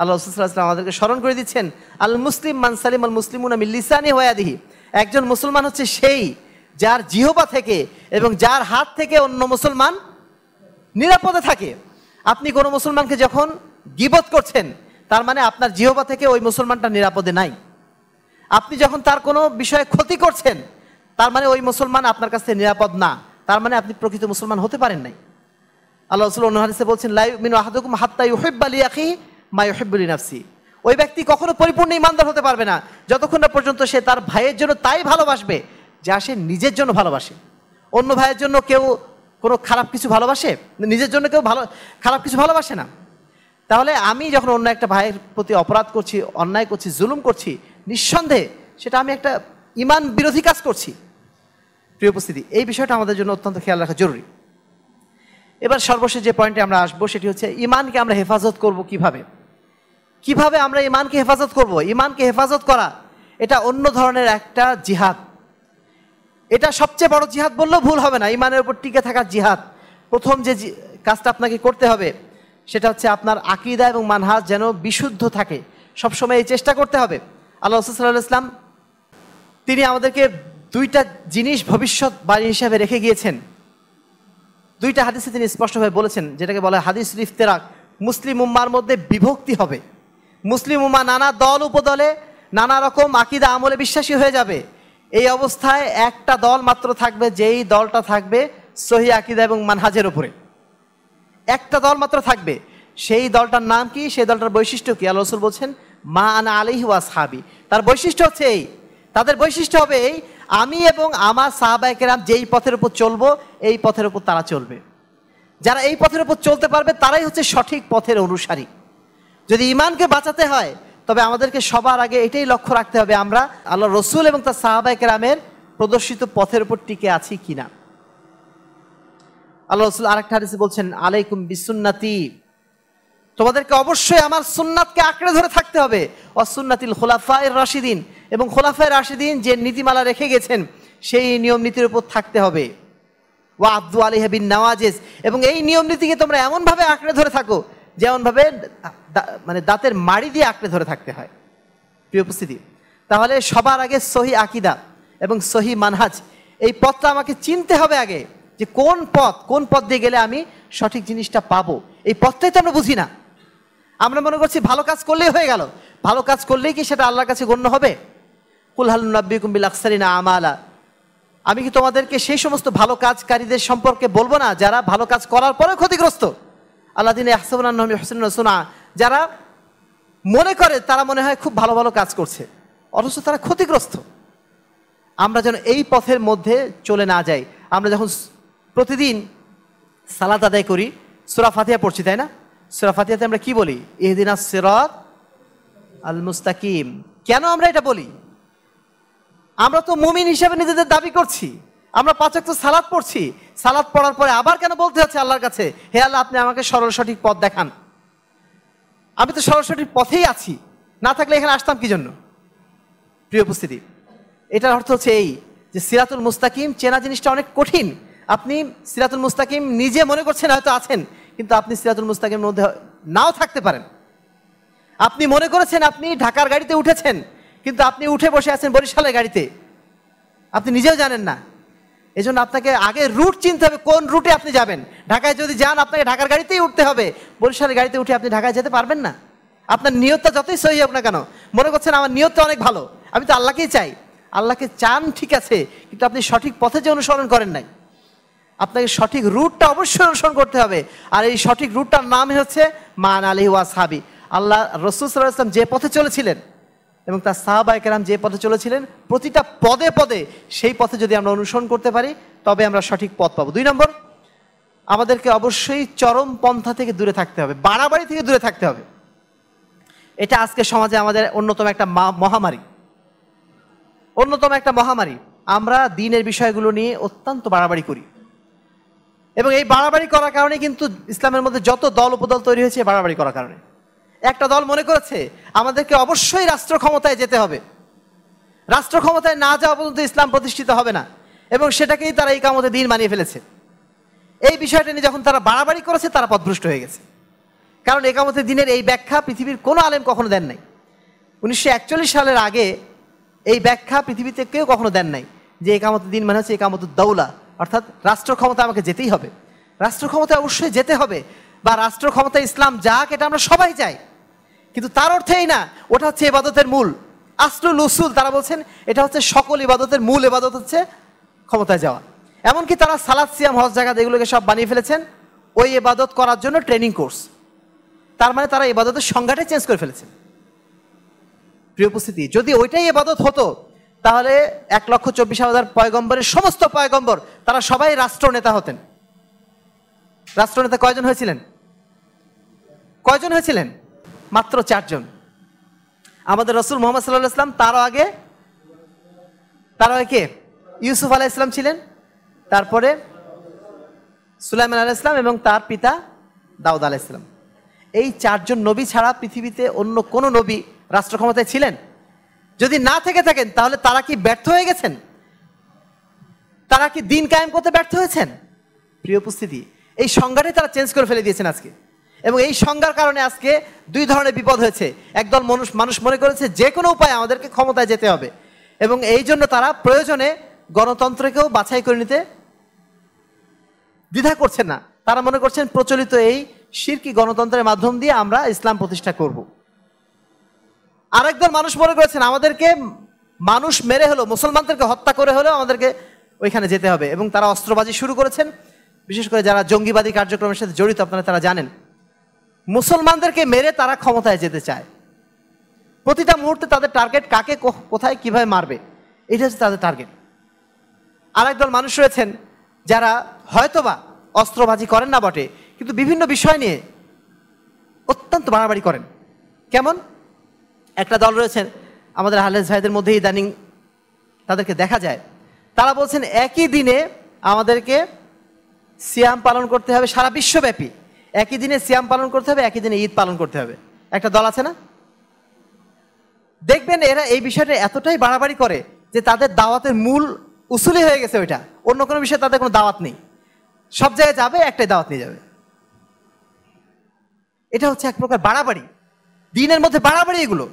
আল্লাহ রসুলাম আমাদেরকে স্মরণ করে দিচ্ছেন আল মুসলিম মানসালিম আল লিসানি মিল্লিসানি দিহি একজন মুসলমান হচ্ছে সেই যার জিহবা থেকে এবং যার হাত থেকে অন্য মুসলমান নিরাপদে থাকে আপনি কোনো মুসলমানকে যখন গিবত করছেন তার মানে আপনার জিহবা থেকে ওই মুসলমানটা নিরাপদে নাই আপনি যখন তার কোনো বিষয়ে ক্ষতি করছেন তার মানে ওই মুসলমান আপনার কাছে নিরাপদ না তার মানে আপনি প্রকৃত মুসলমান হতে পারেন নাই আল্লাহ রসুল অন্য হাদিসে বলছেন লাই মিন আহাদুকুম হাত্তা ইউহিব্বালি আখি মা ইউহিব্বুলি নাফসি ওই ব্যক্তি কখনো পরিপূর্ণ ইমানদার হতে পারবে না যতক্ষণ না পর্যন্ত সে তার ভাইয়ের জন্য তাই ভালোবাসবে যা সে নিজের জন্য ভালোবাসে অন্য ভাইয়ের জন্য কেউ কোনো খারাপ কিছু ভালোবাসে নিজের জন্য কেউ ভালো খারাপ কিছু ভালোবাসে না তাহলে আমি যখন অন্য একটা ভাইয়ের প্রতি অপরাধ করছি অন্যায় করছি জুলুম করছি নিঃসন্দেহে সেটা আমি একটা ইমান বিরোধী কাজ করছি প্রিয় উপস্থিতি এই বিষয়টা আমাদের জন্য অত্যন্ত খেয়াল রাখা জরুরি এবার সর্বশেষ যে পয়েন্টে আমরা আসবো সেটি হচ্ছে ইমানকে আমরা হেফাজত করব কিভাবে কিভাবে আমরা ইমানকে হেফাজত করব ইমানকে হেফাজত করা এটা অন্য ধরনের একটা জিহাদ এটা সবচেয়ে বড় জিহাদ বললেও ভুল হবে না ইমানের উপর টিকে থাকা জিহাদ প্রথম যে কাজটা আপনাকে করতে হবে সেটা হচ্ছে আপনার আকিদা এবং মানহাজ যেন বিশুদ্ধ থাকে সবসময় এই চেষ্টা করতে হবে আল্লাহ রসুল্লাহ ইসলাম তিনি আমাদেরকে দুইটা জিনিস ভবিষ্যৎ বাণী হিসাবে রেখে গিয়েছেন দুইটা হাদিসে তিনি স্পষ্টভাবে বলেছেন যেটাকে বলা হাদিস তেরাক মুসলিম উম্মার মধ্যে বিভক্তি হবে মুসলিম উম্মা নানা দল উপদলে নানা রকম আকিদা আমলে বিশ্বাসী হয়ে যাবে এই অবস্থায় একটা দল মাত্র থাকবে যেই দলটা থাকবে সহি আকিদা এবং মানহাজের উপরে একটা দল মাত্র থাকবে সেই দলটার নাম কি সেই দলটার বৈশিষ্ট্য কি আল্লাহ রসুল বলছেন মা আনা আলিহ হাবি তার বৈশিষ্ট্য হচ্ছে এই তাদের বৈশিষ্ট্য হবে এই আমি এবং আমার সাহাবাহিকেরাম যেই পথের উপর চলবো এই পথের উপর তারা চলবে যারা এই পথের উপর চলতে পারবে তারাই হচ্ছে সঠিক পথের অনুসারী যদি ইমানকে বাঁচাতে হয় তবে আমাদেরকে সবার আগে এটাই লক্ষ্য রাখতে হবে আমরা আল্লাহ রসুল এবং তার সাহাবাহিকেরামের প্রদর্শিত পথের উপর টিকে আছি কিনা আল্লাহ রসুল আরেকটা হাদিসে বলছেন আলাইকুম বিসুন্নাতি তোমাদেরকে অবশ্যই আমার সুন্নাতকে আঁকড়ে ধরে থাকতে হবে অসুন্নাতিল খোলাফা এর রাশিদিন এবং খোলাফায় রাশিদিন যে নীতিমালা রেখে গেছেন সেই নিয়ম নীতির উপর থাকতে হবে ওয়া আব্দু আলী হাবিন নওয়াজেজ এবং এই নিয়ম নীতিকে তোমরা এমনভাবে আঁকড়ে ধরে থাকো যেমনভাবে মানে দাঁতের মাড়ি দিয়ে আঁকড়ে ধরে থাকতে হয় প্রিয় উপস্থিতি তাহলে সবার আগে সহি আকিদা এবং সহি মানহাজ এই পথটা আমাকে চিনতে হবে আগে যে কোন পথ কোন পথ দিয়ে গেলে আমি সঠিক জিনিসটা পাবো এই পথটাই তো আমরা বুঝি না আমরা মনে করছি ভালো কাজ করলেই হয়ে গেল ভালো কাজ করলেই কি সেটা আল্লাহর কাছে গণ্য হবে কুলহাল কুলহালুনাব্বি কুম্বিল আকসারিনা আমালা আমি কি তোমাদেরকে সেই সমস্ত ভালো কাজকারীদের সম্পর্কে বলবো না যারা ভালো কাজ করার পরে ক্ষতিগ্রস্ত আল্লাহ দিন আহসাবুল্লাহ যারা মনে করে তারা মনে হয় খুব ভালো ভালো কাজ করছে অথচ তারা ক্ষতিগ্রস্ত আমরা যেন এই পথের মধ্যে চলে না যাই আমরা যখন প্রতিদিন সালাদ আদায় করি সুরা ফাতিয়া পড়ছি তাই না সেরাফাতিয়াতে আমরা কি বলি ইহদিনা সিরাত আল মুস্তাকিম কেন আমরা এটা বলি আমরা তো মুমিন হিসেবে নিজেদের দাবি করছি আমরা পাঁচক তো সালাদ পড়ছি সালাদ পড়ার পরে আবার কেন বলতে হচ্ছে আল্লাহর কাছে হে আল্লাহ আপনি আমাকে সরল সঠিক পথ দেখান আমি তো সরল সঠিক পথেই আছি না থাকলে এখানে আসতাম কি জন্য প্রিয় উপস্থিতি এটার অর্থ হচ্ছে এই যে সিরাতুল মুস্তাকিম চেনা জিনিসটা অনেক কঠিন আপনি সিরাতুল মুস্তাকিম নিজে মনে করছেন হয়তো আছেন কিন্তু আপনি সিরাজুল মুস্তাকিমের মধ্যে নাও থাকতে পারেন আপনি মনে করেছেন আপনি ঢাকার গাড়িতে উঠেছেন কিন্তু আপনি উঠে বসে আছেন বরিশালের গাড়িতে আপনি নিজেও জানেন না এই জন্য আপনাকে আগে রুট চিনতে হবে কোন রুটে আপনি যাবেন ঢাকায় যদি যান আপনাকে ঢাকার গাড়িতেই উঠতে হবে বরিশালের গাড়িতে উঠে আপনি ঢাকায় যেতে পারবেন না আপনার নিয়তটা যতই সহি হোক না কেন মনে করছেন আমার নিয়তটা অনেক ভালো আমি তো আল্লাহকেই চাই আল্লাহকে চান ঠিক আছে কিন্তু আপনি সঠিক পথে যে অনুসরণ করেন নাই আপনাকে সঠিক রুটটা অবশ্যই অনুসরণ করতে হবে আর এই সঠিক রুটটার নাম হচ্ছে মান আলী ওয়াসাবি আল্লাহ রসুল সাল্লাহ ইসলাম যে পথে চলেছিলেন এবং তার সাহাবাইকেরাম যে পথে চলেছিলেন প্রতিটা পদে পদে সেই পথে যদি আমরা অনুসরণ করতে পারি তবে আমরা সঠিক পথ পাবো দুই নম্বর আমাদেরকে অবশ্যই চরম পন্থা থেকে দূরে থাকতে হবে বাড়াবাড়ি থেকে দূরে থাকতে হবে এটা আজকে সমাজে আমাদের অন্যতম একটা মহামারী অন্যতম একটা মহামারী আমরা দিনের বিষয়গুলো নিয়ে অত্যন্ত বাড়াবাড়ি করি এবং এই বাড়াবাড়ি করার কারণে কিন্তু ইসলামের মধ্যে যত দল উপদল তৈরি হয়েছে বাড়াবাড়ি করার কারণে একটা দল মনে করেছে আমাদেরকে অবশ্যই রাষ্ট্র ক্ষমতায় যেতে হবে রাষ্ট্র ক্ষমতায় না যাওয়া পর্যন্ত ইসলাম প্রতিষ্ঠিত হবে না এবং সেটাকেই তারা এই কামতে দিন মানিয়ে ফেলেছে এই বিষয়টা নিয়ে যখন তারা বাড়াবাড়ি করেছে তারা পথভ্রষ্ট হয়ে গেছে কারণ একামতের দিনের এই ব্যাখ্যা পৃথিবীর কোনো আলেম কখনো দেন নাই উনিশশো সালের আগে এই ব্যাখ্যা পৃথিবীতে কেউ কখনো দেন নাই যে একামতের দিন মানে হচ্ছে একামত দৌলা অর্থাৎ রাষ্ট্র ক্ষমতা আমাকে যেতেই হবে রাষ্ট্র ক্ষমতায় অবশ্যই যেতে হবে বা রাষ্ট্র ক্ষমতা ইসলাম যাক এটা আমরা সবাই চাই কিন্তু তার অর্থেই না ওটা হচ্ছে এবাদতের মূল আসলুল উসুল তারা বলছেন এটা হচ্ছে সকল ইবাদতের মূল এবাদত হচ্ছে ক্ষমতায় যাওয়া এমনকি তারা সালাদ সিয়াম হজ জায়গা এগুলোকে সব বানিয়ে ফেলেছেন ওই এবাদত করার জন্য ট্রেনিং কোর্স তার মানে তারা এবাদতের সংজ্ঞাটাই চেঞ্জ করে ফেলেছেন প্রিয় উপস্থিতি যদি ওইটাই এবাদত হতো তাহলে এক লক্ষ চব্বিশ হাজার পয়গম্বরের সমস্ত পয়গম্বর তারা সবাই রাষ্ট্রনেতা হতেন রাষ্ট্রনেতা কয়জন হয়েছিলেন কয়জন হয়েছিলেন মাত্র চারজন আমাদের রসুল মোহাম্মদ সাল্লাহ ইসলাম তারও আগে তার আগে কে ইউসুফ আলাহ ইসলাম ছিলেন তারপরে সুলাইম আলাহ ইসলাম এবং তার পিতা দাউদ আলাহ ইসলাম এই চারজন নবী ছাড়া পৃথিবীতে অন্য কোনো নবী রাষ্ট্র ক্ষমতায় ছিলেন যদি না থেকে থাকেন তাহলে তারা কি ব্যর্থ হয়ে গেছেন তারা কি দিন কায়েম করতে ব্যর্থ হয়েছেন প্রিয় উপস্থিতি এই সংজ্ঞাটাই তারা চেঞ্জ করে ফেলে দিয়েছেন আজকে এবং এই সংজ্ঞার কারণে আজকে দুই ধরনের বিপদ হয়েছে একদল মানুষ মানুষ মনে করেছে যে কোনো উপায়ে আমাদেরকে ক্ষমতায় যেতে হবে এবং এই জন্য তারা প্রয়োজনে গণতন্ত্রকেও বাছাই করে নিতে দ্বিধা করছেন না তারা মনে করছেন প্রচলিত এই শিরকি গণতন্ত্রের মাধ্যম দিয়ে আমরা ইসলাম প্রতিষ্ঠা করবো আরেকজন মানুষ মনে করেছেন আমাদেরকে মানুষ মেরে হলো মুসলমানদেরকে হত্যা করে হলেও আমাদেরকে ওইখানে যেতে হবে এবং তারা অস্ত্রবাজি শুরু করেছেন বিশেষ করে যারা জঙ্গিবাদী কার্যক্রমের সাথে জড়িত আপনারা তারা জানেন মুসলমানদেরকে মেরে তারা ক্ষমতায় যেতে চায় প্রতিটা মুহূর্তে তাদের টার্গেট কাকে কোথায় কিভাবে মারবে এটা হচ্ছে তাদের টার্গেট আর দল মানুষ রয়েছেন যারা হয়তোবা অস্ত্রবাজি করেন না বটে কিন্তু বিভিন্ন বিষয় নিয়ে অত্যন্ত বাড়াবাড়ি করেন কেমন একটা দল রয়েছেন আমাদের হালেজ ভাইদের মধ্যে ইদানিং তাদেরকে দেখা যায় তারা বলছেন একই দিনে আমাদেরকে সিয়াম পালন করতে হবে সারা বিশ্বব্যাপী একই দিনে সিয়াম পালন করতে হবে একই দিনে ঈদ পালন করতে হবে একটা দল আছে না দেখবেন এরা এই বিষয়টা এতটাই বাড়াবাড়ি করে যে তাদের দাওয়াতের মূল উসুলি হয়ে গেছে ওইটা অন্য কোনো বিষয়ে তাদের কোনো দাওয়াত নেই সব জায়গায় যাবে একটাই দাওয়াত নিয়ে যাবে এটা হচ্ছে এক প্রকার বাড়াবাড়ি দিনের মধ্যে বাড়াবাড়ি এগুলো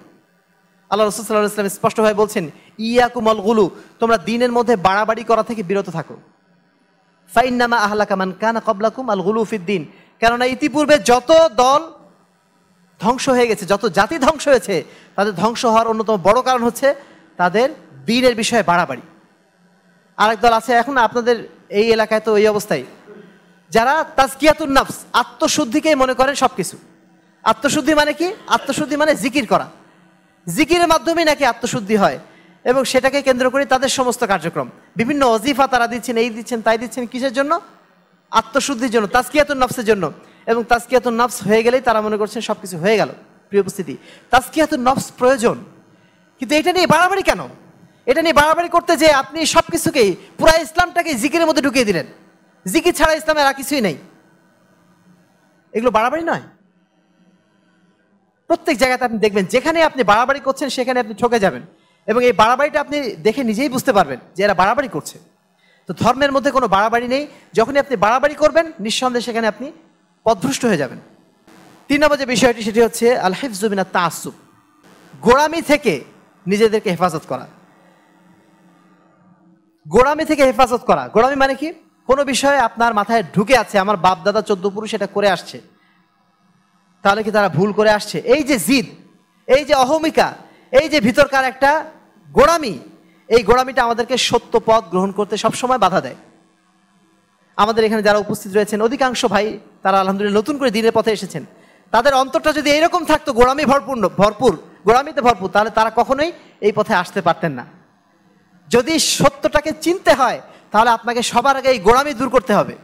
আল্লাহ রসুল সাল্লাহ ইসলাম স্পষ্টভাবে বলছেন ইয়া কুমল গুলু তোমরা দিনের মধ্যে বাড়াবাড়ি করা থেকে বিরত থাকো ফাইনামা আহলা কামান কানা কবলাকুম আল গুলু ফিদ্দিন কেননা ইতিপূর্বে যত দল ধ্বংস হয়ে গেছে যত জাতি ধ্বংস হয়েছে তাদের ধ্বংস হওয়ার অন্যতম বড় কারণ হচ্ছে তাদের দিনের বিষয়ে বাড়াবাড়ি আরেক দল আছে এখন আপনাদের এই এলাকায় তো এই অবস্থায় যারা তাজকিয়াতুন নাফস আত্মশুদ্ধিকেই মনে করেন সব কিছু আত্মশুদ্ধি মানে কি আত্মশুদ্ধি মানে জিকির করা জিকিরের মাধ্যমে নাকি আত্মশুদ্ধি হয় এবং সেটাকে কেন্দ্র করে তাদের সমস্ত কার্যক্রম বিভিন্ন অজিফা তারা দিচ্ছেন এই দিচ্ছেন তাই দিচ্ছেন কিসের জন্য আত্মশুদ্ধির জন্য তাস্কিয়াতুন নফসের জন্য এবং তাস্কিয়াতুন নফস হয়ে গেলেই তারা মনে করছেন সব কিছু হয়ে গেল প্রিয় উপস্থিতি তাস্কিয়াতুন নফস প্রয়োজন কিন্তু এটা নিয়ে বাড়াবাড়ি কেন এটা নিয়ে বাড়াবাড়ি করতে যে আপনি সব কিছুকেই পুরা ইসলামটাকে জিকিরের মধ্যে ঢুকিয়ে দিলেন জিকির ছাড়া ইসলামের আর কিছুই নেই এগুলো বাড়াবাড়ি নয় প্রত্যেক জায়গাতে আপনি দেখবেন যেখানে আপনি বাড়াবাড়ি করছেন সেখানে আপনি ঠকে যাবেন এবং এই বাড়াবাড়িটা আপনি দেখে নিজেই বুঝতে পারবেন যে এরা বাড়াবাড়ি করছে তো ধর্মের মধ্যে কোনো বাড়াবাড়ি নেই যখনই আপনি বাড়াবাড়ি করবেন নিঃসন্দেহে সেখানে আপনি পদভ্রষ্ট হয়ে যাবেন তিন নম্বর যে বিষয়টি সেটি হচ্ছে আল হিফজুবিনা তাসুব গোড়ামি থেকে নিজেদেরকে হেফাজত করা গোড়ামি থেকে হেফাজত করা গোড়ামি মানে কি কোনো বিষয়ে আপনার মাথায় ঢুকে আছে আমার বাপ দাদা চোদ্দ পুরুষ এটা করে আসছে তাহলে কি তারা ভুল করে আসছে এই যে জিদ এই যে অহমিকা এই যে ভিতরকার একটা গোড়ামি এই গোড়ামিটা আমাদেরকে সত্য পথ গ্রহণ করতে সবসময় বাধা দেয় আমাদের এখানে যারা উপস্থিত রয়েছেন অধিকাংশ ভাই তারা আলহামদুলিল্লাহ নতুন করে দিনের পথে এসেছেন তাদের অন্তরটা যদি এইরকম থাকতো গোড়ামি ভরপূর্ণ ভরপুর গোড়ামিতে ভরপুর তাহলে তারা কখনোই এই পথে আসতে পারতেন না যদি সত্যটাকে চিনতে হয় তাহলে আপনাকে সবার আগে এই গোড়ামি দূর করতে হবে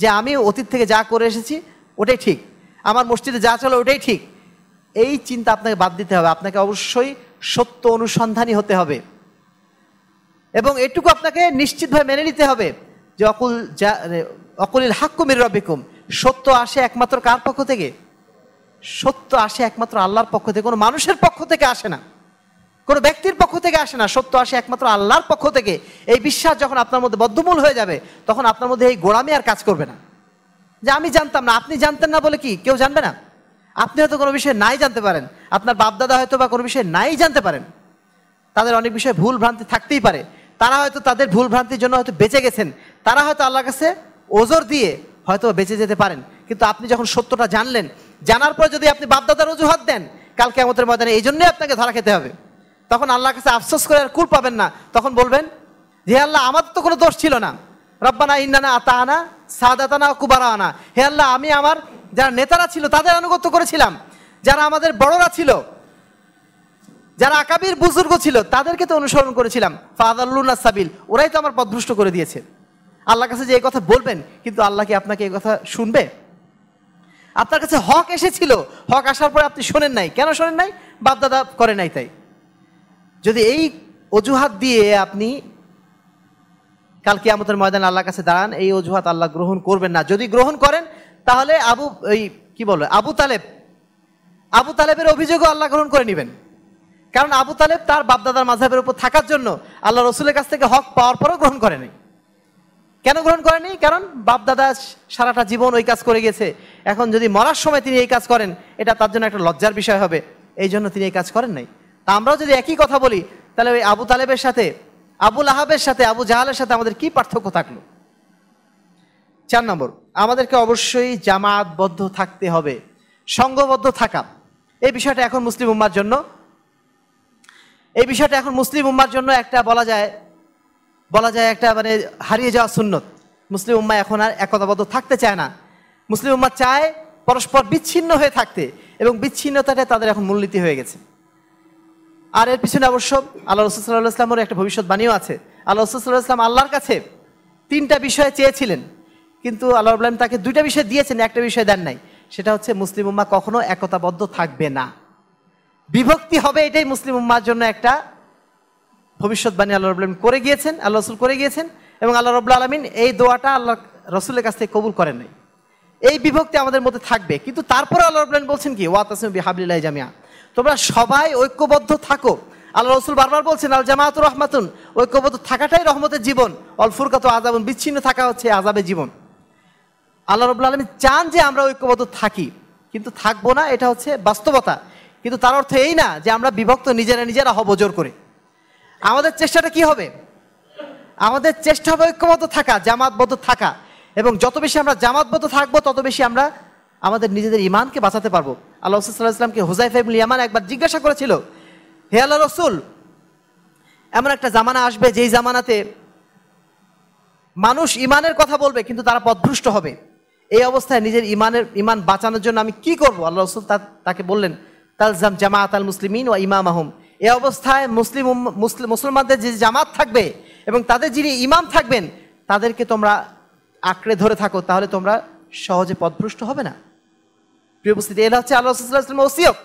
যে আমি অতীত থেকে যা করে এসেছি ওটাই ঠিক আমার মসজিদে যা চলে ওটাই ঠিক এই চিন্তা আপনাকে বাদ দিতে হবে আপনাকে অবশ্যই সত্য অনুসন্ধানী হতে হবে এবং এটুকু আপনাকে নিশ্চিতভাবে মেনে নিতে হবে যে অকুল যা মানে, অকুলিল হাক্কুমির রবিকুম সত্য আসে একমাত্র কার পক্ষ থেকে সত্য আসে একমাত্র আল্লাহর পক্ষ থেকে কোনো মানুষের পক্ষ থেকে আসে না কোনো ব্যক্তির পক্ষ থেকে আসে না সত্য আসে একমাত্র আল্লাহর পক্ষ থেকে এই বিশ্বাস যখন আপনার মধ্যে বদ্ধমূল হয়ে যাবে তখন আপনার মধ্যে এই গোড়ামি আর কাজ করবে না যে আমি জানতাম না আপনি জানতেন না বলে কি কেউ জানবে না আপনি হয়তো কোনো বিষয়ে নাই জানতে পারেন আপনার বাপদাদা হয়তো বা কোনো বিষয়ে নাই জানতে পারেন তাদের অনেক বিষয়ে ভুল ভ্রান্তি থাকতেই পারে তারা হয়তো তাদের ভুল ভ্রান্তির জন্য হয়তো বেঁচে গেছেন তারা হয়তো আল্লাহর কাছে ওজোর দিয়ে হয়তো বেঁচে যেতে পারেন কিন্তু আপনি যখন সত্যটা জানলেন জানার পর যদি আপনি বাপদাদার অজুহাত দেন কালকে আমাদের ময়দানে এই জন্যই আপনাকে ধরা খেতে হবে তখন আল্লাহর কাছে আফসোস করে আর কুল পাবেন না তখন বলবেন যে আল্লাহ আমার তো কোনো দোষ ছিল না রব্বানা ইন্দানা আতাহানা সাদাতানা কুবারানা হে আল্লাহ আমি আমার যারা নেতারা ছিল তাদের আনুগত্য করেছিলাম যারা আমাদের বড়রা ছিল যারা আকাবির বুজুর্গ ছিল তাদেরকে তো অনুসরণ করেছিলাম ফাদাল্লুনা সাবিল ওরাই তো আমার পদভ্রষ্ট করে দিয়েছে আল্লাহর কাছে যে এই কথা বলবেন কিন্তু আল্লাহ কি আপনাকে এই কথা শুনবে আপনার কাছে হক এসেছিল হক আসার পরে আপনি শোনেন নাই কেন শোনেন নাই বাপদাদা করে নাই তাই যদি এই অজুহাত দিয়ে আপনি কাল আমাদের ময়দান আল্লাহর কাছে দাঁড়ান এই অজুহাত আল্লাহ গ্রহণ করবেন না যদি গ্রহণ করেন তাহলে আবু এই কি বলবে আবু তালেব আবু তালেবের অভিযোগও আল্লাহ গ্রহণ করে নেবেন কারণ আবু তালেব তার বাপদাদার মাঝাবের উপর থাকার জন্য আল্লাহ রসুলের কাছ থেকে হক পাওয়ার পরও গ্রহণ করেনি কেন গ্রহণ করেনি কারণ বাপদাদা সারাটা জীবন ওই কাজ করে গেছে এখন যদি মরার সময় তিনি এই কাজ করেন এটা তার জন্য একটা লজ্জার বিষয় হবে এই জন্য তিনি এই কাজ করেন নাই তা আমরাও যদি একই কথা বলি তাহলে ওই আবু তালেবের সাথে আবুল আহাবের সাথে আবু জাহালের সাথে আমাদের কি পার্থক্য থাকলো চার নম্বর আমাদেরকে অবশ্যই জামাতবদ্ধ থাকতে হবে সঙ্গবদ্ধ থাকা এই বিষয়টা এখন মুসলিম উম্মার জন্য এই বিষয়টা এখন মুসলিম উম্মার জন্য একটা বলা যায় বলা যায় একটা মানে হারিয়ে যাওয়া সুন্নত মুসলিম উম্মা এখন আর একতাবদ্ধ থাকতে চায় না মুসলিম উম্মা চায় পরস্পর বিচ্ছিন্ন হয়ে থাকতে এবং বিচ্ছিন্নতাটা তাদের এখন মূলনীতি হয়ে গেছে আর এর পিছনে অবশ্য আল্লাহ রসুল সাল্লাহ ইসলামের একটা ভবিষ্যৎবাণীও আছে আল্লাহ রসুল সাল্লাহ ইসলাম আল্লাহর কাছে তিনটা বিষয় চেয়েছিলেন কিন্তু আল্লাহ আবলাম তাকে দুইটা বিষয় দিয়েছেন একটা বিষয় দেন নাই সেটা হচ্ছে মুসলিম উম্মা কখনো একতাবদ্ধ থাকবে না বিভক্তি হবে এটাই মুসলিম উম্মার জন্য একটা ভবিষ্যৎবাণী আল্লাহ রবলাম করে গিয়েছেন আল্লাহ রসুল করে গিয়েছেন এবং আল্লাহ রবুল্লা আলমিন এই দোয়াটা আল্লাহ রসুলের কাছ থেকে কবুল করেন নাই এই বিভক্তি আমাদের মধ্যে থাকবে কিন্তু তারপরে আল্লাহ রবলাম বলছেন কি ওয়াত আসমি হাবলিল্লাহ জামিয়া তোমরা সবাই ঐক্যবদ্ধ থাকো আল্লাহ রসুল বারবার বলছেন আল জামাত রহমাতুন ঐক্যবদ্ধ থাকাটাই রহমতের জীবন কত আজাবন বিচ্ছিন্ন থাকা হচ্ছে আজাবে জীবন আল্লাহ রবুল আলমী চান যে আমরা ঐক্যবদ্ধ থাকি কিন্তু থাকবো না এটা হচ্ছে বাস্তবতা কিন্তু তার অর্থ এই না যে আমরা বিভক্ত নিজেরা নিজেরা হব জোর করে আমাদের চেষ্টাটা কি হবে আমাদের চেষ্টা হবে ঐক্যবদ্ধ থাকা জামাতবদ্ধ থাকা এবং যত বেশি আমরা জামাতবদ্ধ থাকবো তত বেশি আমরা আমাদের নিজেদের ইমানকে বাঁচাতে পারবো আল্লাহ রসুলামকে হোজাইফ হুজাইফ ইয়ামান একবার জিজ্ঞাসা করেছিল হে আল্লাহ রসুল এমন একটা জামানা আসবে যেই জামানাতে মানুষ ইমানের কথা বলবে কিন্তু তারা পদভ্রষ্ট হবে এই অবস্থায় নিজের ইমানের ইমান বাঁচানোর জন্য আমি কি করব আল্লাহ রসুল তাকে বললেন তালজাম জামাত আল মুসলিমিন ও ইমাম আহম এ অবস্থায় মুসলিম মুসলিম মুসলমানদের যে জামাত থাকবে এবং তাদের যিনি ইমাম থাকবেন তাদেরকে তোমরা আঁকড়ে ধরে থাকো তাহলে তোমরা সহজে পদভ্রষ্ট হবে না প্রিয় উপস্থিতি এটা হচ্ছে আল্লাহ রসুল্লাহামের ওসিয়ত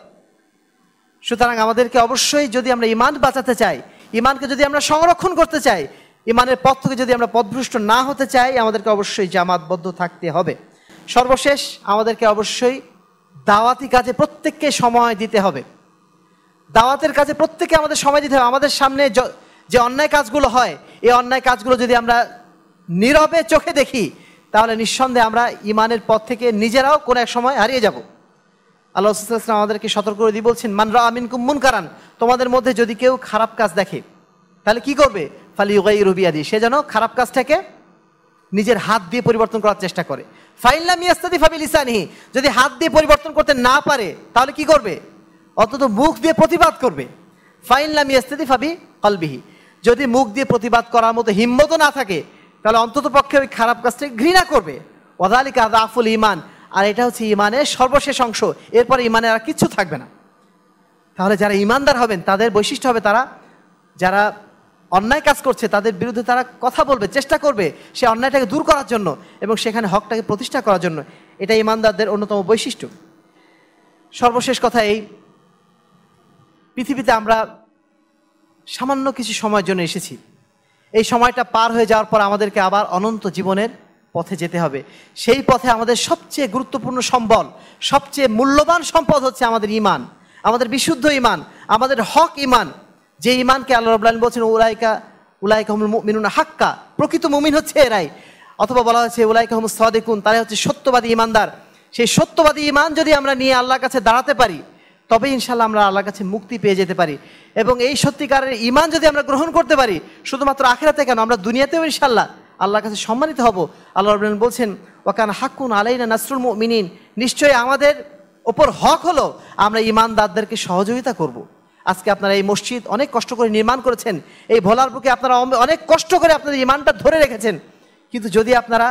সুতরাং আমাদেরকে অবশ্যই যদি আমরা ইমান বাঁচাতে চাই ইমানকে যদি আমরা সংরক্ষণ করতে চাই ইমানের পথ থেকে যদি আমরা পদভ্রষ্ট না হতে চাই আমাদেরকে অবশ্যই জামাতবদ্ধ থাকতে হবে সর্বশেষ আমাদেরকে অবশ্যই দাওয়াতি কাজে প্রত্যেককে সময় দিতে হবে দাওয়াতের কাজে প্রত্যেকে আমাদের সময় দিতে হবে আমাদের সামনে যে অন্যায় কাজগুলো হয় এই অন্যায় কাজগুলো যদি আমরা নীরবে চোখে দেখি তাহলে নিঃসন্দেহে আমরা ইমানের পথ থেকে নিজেরাও কোনো এক সময় হারিয়ে যাব আল্লাহ রসুলাম আমাদেরকে সতর্ক করে দিয়ে বলছেন মানরা আমিন কুম্মুন কারান তোমাদের মধ্যে যদি কেউ খারাপ কাজ দেখে তাহলে কি করবে ফালি ইউগাই রুবিয়াদি সে যেন খারাপ কাজটাকে নিজের হাত দিয়ে পরিবর্তন করার চেষ্টা করে ফাইল্লাম ইয়াস্তাদি ফাবিল ইসানি যদি হাত দিয়ে পরিবর্তন করতে না পারে তাহলে কি করবে অন্তত মুখ দিয়ে প্রতিবাদ করবে ফাইল্লাম ইয়াস্তাদি ফাবি কলবিহি যদি মুখ দিয়ে প্রতিবাদ করার মতো হিম্মত না থাকে তাহলে অন্তত পক্ষে ওই খারাপ কাজটাকে ঘৃণা করবে অদালিকা আদাফুল ইমান আর এটা হচ্ছে ইমানের সর্বশেষ অংশ এরপরে ইমানের আর কিচ্ছু থাকবে না তাহলে যারা ইমানদার হবেন তাদের বৈশিষ্ট্য হবে তারা যারা অন্যায় কাজ করছে তাদের বিরুদ্ধে তারা কথা বলবে চেষ্টা করবে সে অন্যায়টাকে দূর করার জন্য এবং সেখানে হকটাকে প্রতিষ্ঠা করার জন্য এটা ইমানদারদের অন্যতম বৈশিষ্ট্য সর্বশেষ কথা এই পৃথিবীতে আমরা সামান্য কিছু সময়ের জন্য এসেছি এই সময়টা পার হয়ে যাওয়ার পর আমাদেরকে আবার অনন্ত জীবনের পথে যেতে হবে সেই পথে আমাদের সবচেয়ে গুরুত্বপূর্ণ সম্বল সবচেয়ে মূল্যবান সম্পদ হচ্ছে আমাদের ইমান আমাদের বিশুদ্ধ ইমান আমাদের হক ইমান যে ইমানকে আল্লাহ রবলান বলছেন উলাইকা উলাইকা মিনুনা হাক্কা প্রকৃত মুমিন হচ্ছে এরাই অথবা বলা হয়েছে উলাইক হম সাদেকুন তারা হচ্ছে সত্যবাদী ইমানদার সেই সত্যবাদী ইমান যদি আমরা নিয়ে আল্লাহর কাছে দাঁড়াতে পারি তবে ইনশাল্লাহ আমরা আল্লাহর কাছে মুক্তি পেয়ে যেতে পারি এবং এই সত্যিকারের ইমান যদি আমরা গ্রহণ করতে পারি শুধুমাত্র আখেরাতে কেন আমরা দুনিয়াতেও ইনশাল্লাহ আল্লাহর কাছে সম্মানিত হব আল্লাহ রবীন্দ্র বলছেন ওয়াকান হাকুন আলাইনা নাসরুল মিনিন নিশ্চয়ই আমাদের ওপর হক হলো আমরা ইমানদারদেরকে সহযোগিতা করব। আজকে আপনারা এই মসজিদ অনেক কষ্ট করে নির্মাণ করেছেন এই ভোলার বুকে আপনারা অনেক কষ্ট করে আপনাদের ইমানটা ধরে রেখেছেন কিন্তু যদি আপনারা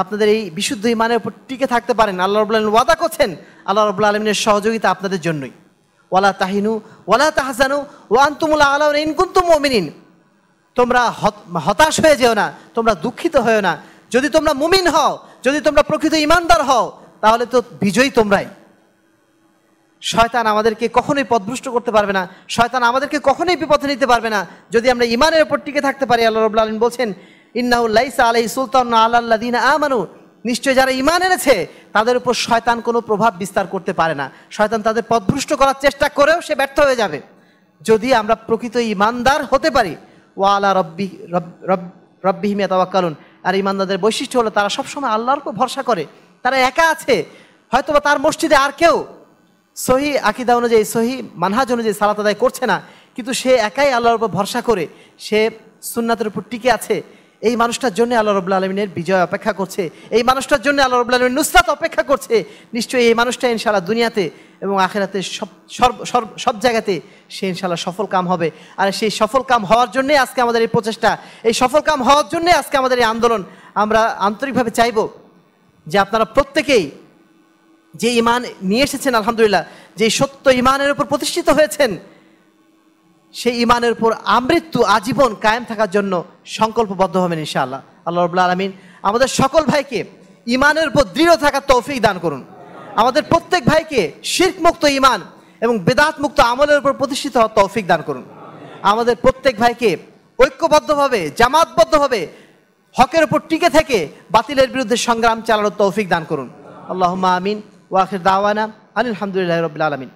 আপনাদের এই বিশুদ্ধ ইমানের উপর টিকে থাকতে পারেন আল্লাহ রবুল্লা আলম ওয়াদা করছেন আল্লাহ রবুল্লা আলমিনের সহযোগিতা আপনাদের জন্যই ওয়ালা তাহিনু ওয়ালা তাহাসানু ওয়ান্তুমুল্লা আল্লাহ ইনকুন্তুম মমিনিন তোমরা হতাশ হয়ে যেও না তোমরা দুঃখিত হয়েও না যদি তোমরা মুমিন হও যদি তোমরা প্রকৃত ইমানদার হও তাহলে তো বিজয়ী তোমরাই শয়তান আমাদেরকে কখনোই পদভ্রষ্ট করতে পারবে না শয়তান আমাদেরকে কখনোই বিপথে নিতে পারবে না যদি আমরা ইমানের ওপর টিকে থাকতে পারি আল্লাহ রবুল্লা আলম বলছেন ইন্নাউ লাইসা আলাই সুলতান আল্লাহদিন আমানু নিশ্চয় যারা ইমান এনেছে তাদের উপর শয়তান কোনো প্রভাব বিস্তার করতে পারে না শয়তান তাদের পদভ্রষ্ট করার চেষ্টা করেও সে ব্যর্থ হয়ে যাবে যদি আমরা প্রকৃত ইমানদার হতে পারি ও আল্লাহ রব্বি রব রব্বিহিমিয়া তাওয়াক্কালুন আর ইমানদারদের বৈশিষ্ট্য হলো তারা সবসময় আল্লাহর উপর ভরসা করে তারা একা আছে হয়তোবা তার মসজিদে আর কেউ সহি আকিদা অনুযায়ী সহি মানহাজ অনুযায়ী সালাত আদায় করছে না কিন্তু সে একাই আল্লাহর উপর ভরসা করে সে সুন্নাতের উপর টিকে আছে এই মানুষটার জন্য আল্লাহ রবুল্লা আলমিনের বিজয় অপেক্ষা করছে এই মানুষটার জন্য আল্লাহ রবুল্লা আলমিন নুসরাত অপেক্ষা করছে নিশ্চয়ই এই মানুষটা ইনশাল্লাহ দুনিয়াতে এবং আখেরাতে সব সর্ব সব জায়গাতে সে ইনশাল্লাহ সফল কাম হবে আর সেই সফল কাম হওয়ার জন্যে আজকে আমাদের এই প্রচেষ্টা এই সফল কাম হওয়ার জন্যে আজকে আমাদের এই আন্দোলন আমরা আন্তরিকভাবে চাইব যে আপনারা প্রত্যেকেই যে ইমান নিয়ে এসেছেন আলহামদুলিল্লাহ যে সত্য ইমানের উপর প্রতিষ্ঠিত হয়েছেন সেই ইমানের উপর আমৃত্যু আজীবন কায়েম থাকার জন্য সংকল্পবদ্ধ হবেন ইনশাআল্লাহ আল্লাহ রবুল্লা আলমিন আমাদের সকল ভাইকে ইমানের উপর দৃঢ় থাকার তৌফিক দান করুন আমাদের প্রত্যেক ভাইকে শির্ক মুক্ত ইমান এবং বেদাত মুক্ত আমলের উপর প্রতিষ্ঠিত হওয়ার তৌফিক দান করুন আমাদের প্রত্যেক ভাইকে ঐক্যবদ্ধভাবে জামাতবদ্ধভাবে হকের উপর টিকে থেকে বাতিলের বিরুদ্ধে সংগ্রাম চালানোর তৌফিক দান করুন আল্লাহ আমিন ওয়াখির দাওয়ানা আলহামদুলিল্লাহ রবিল আলমিন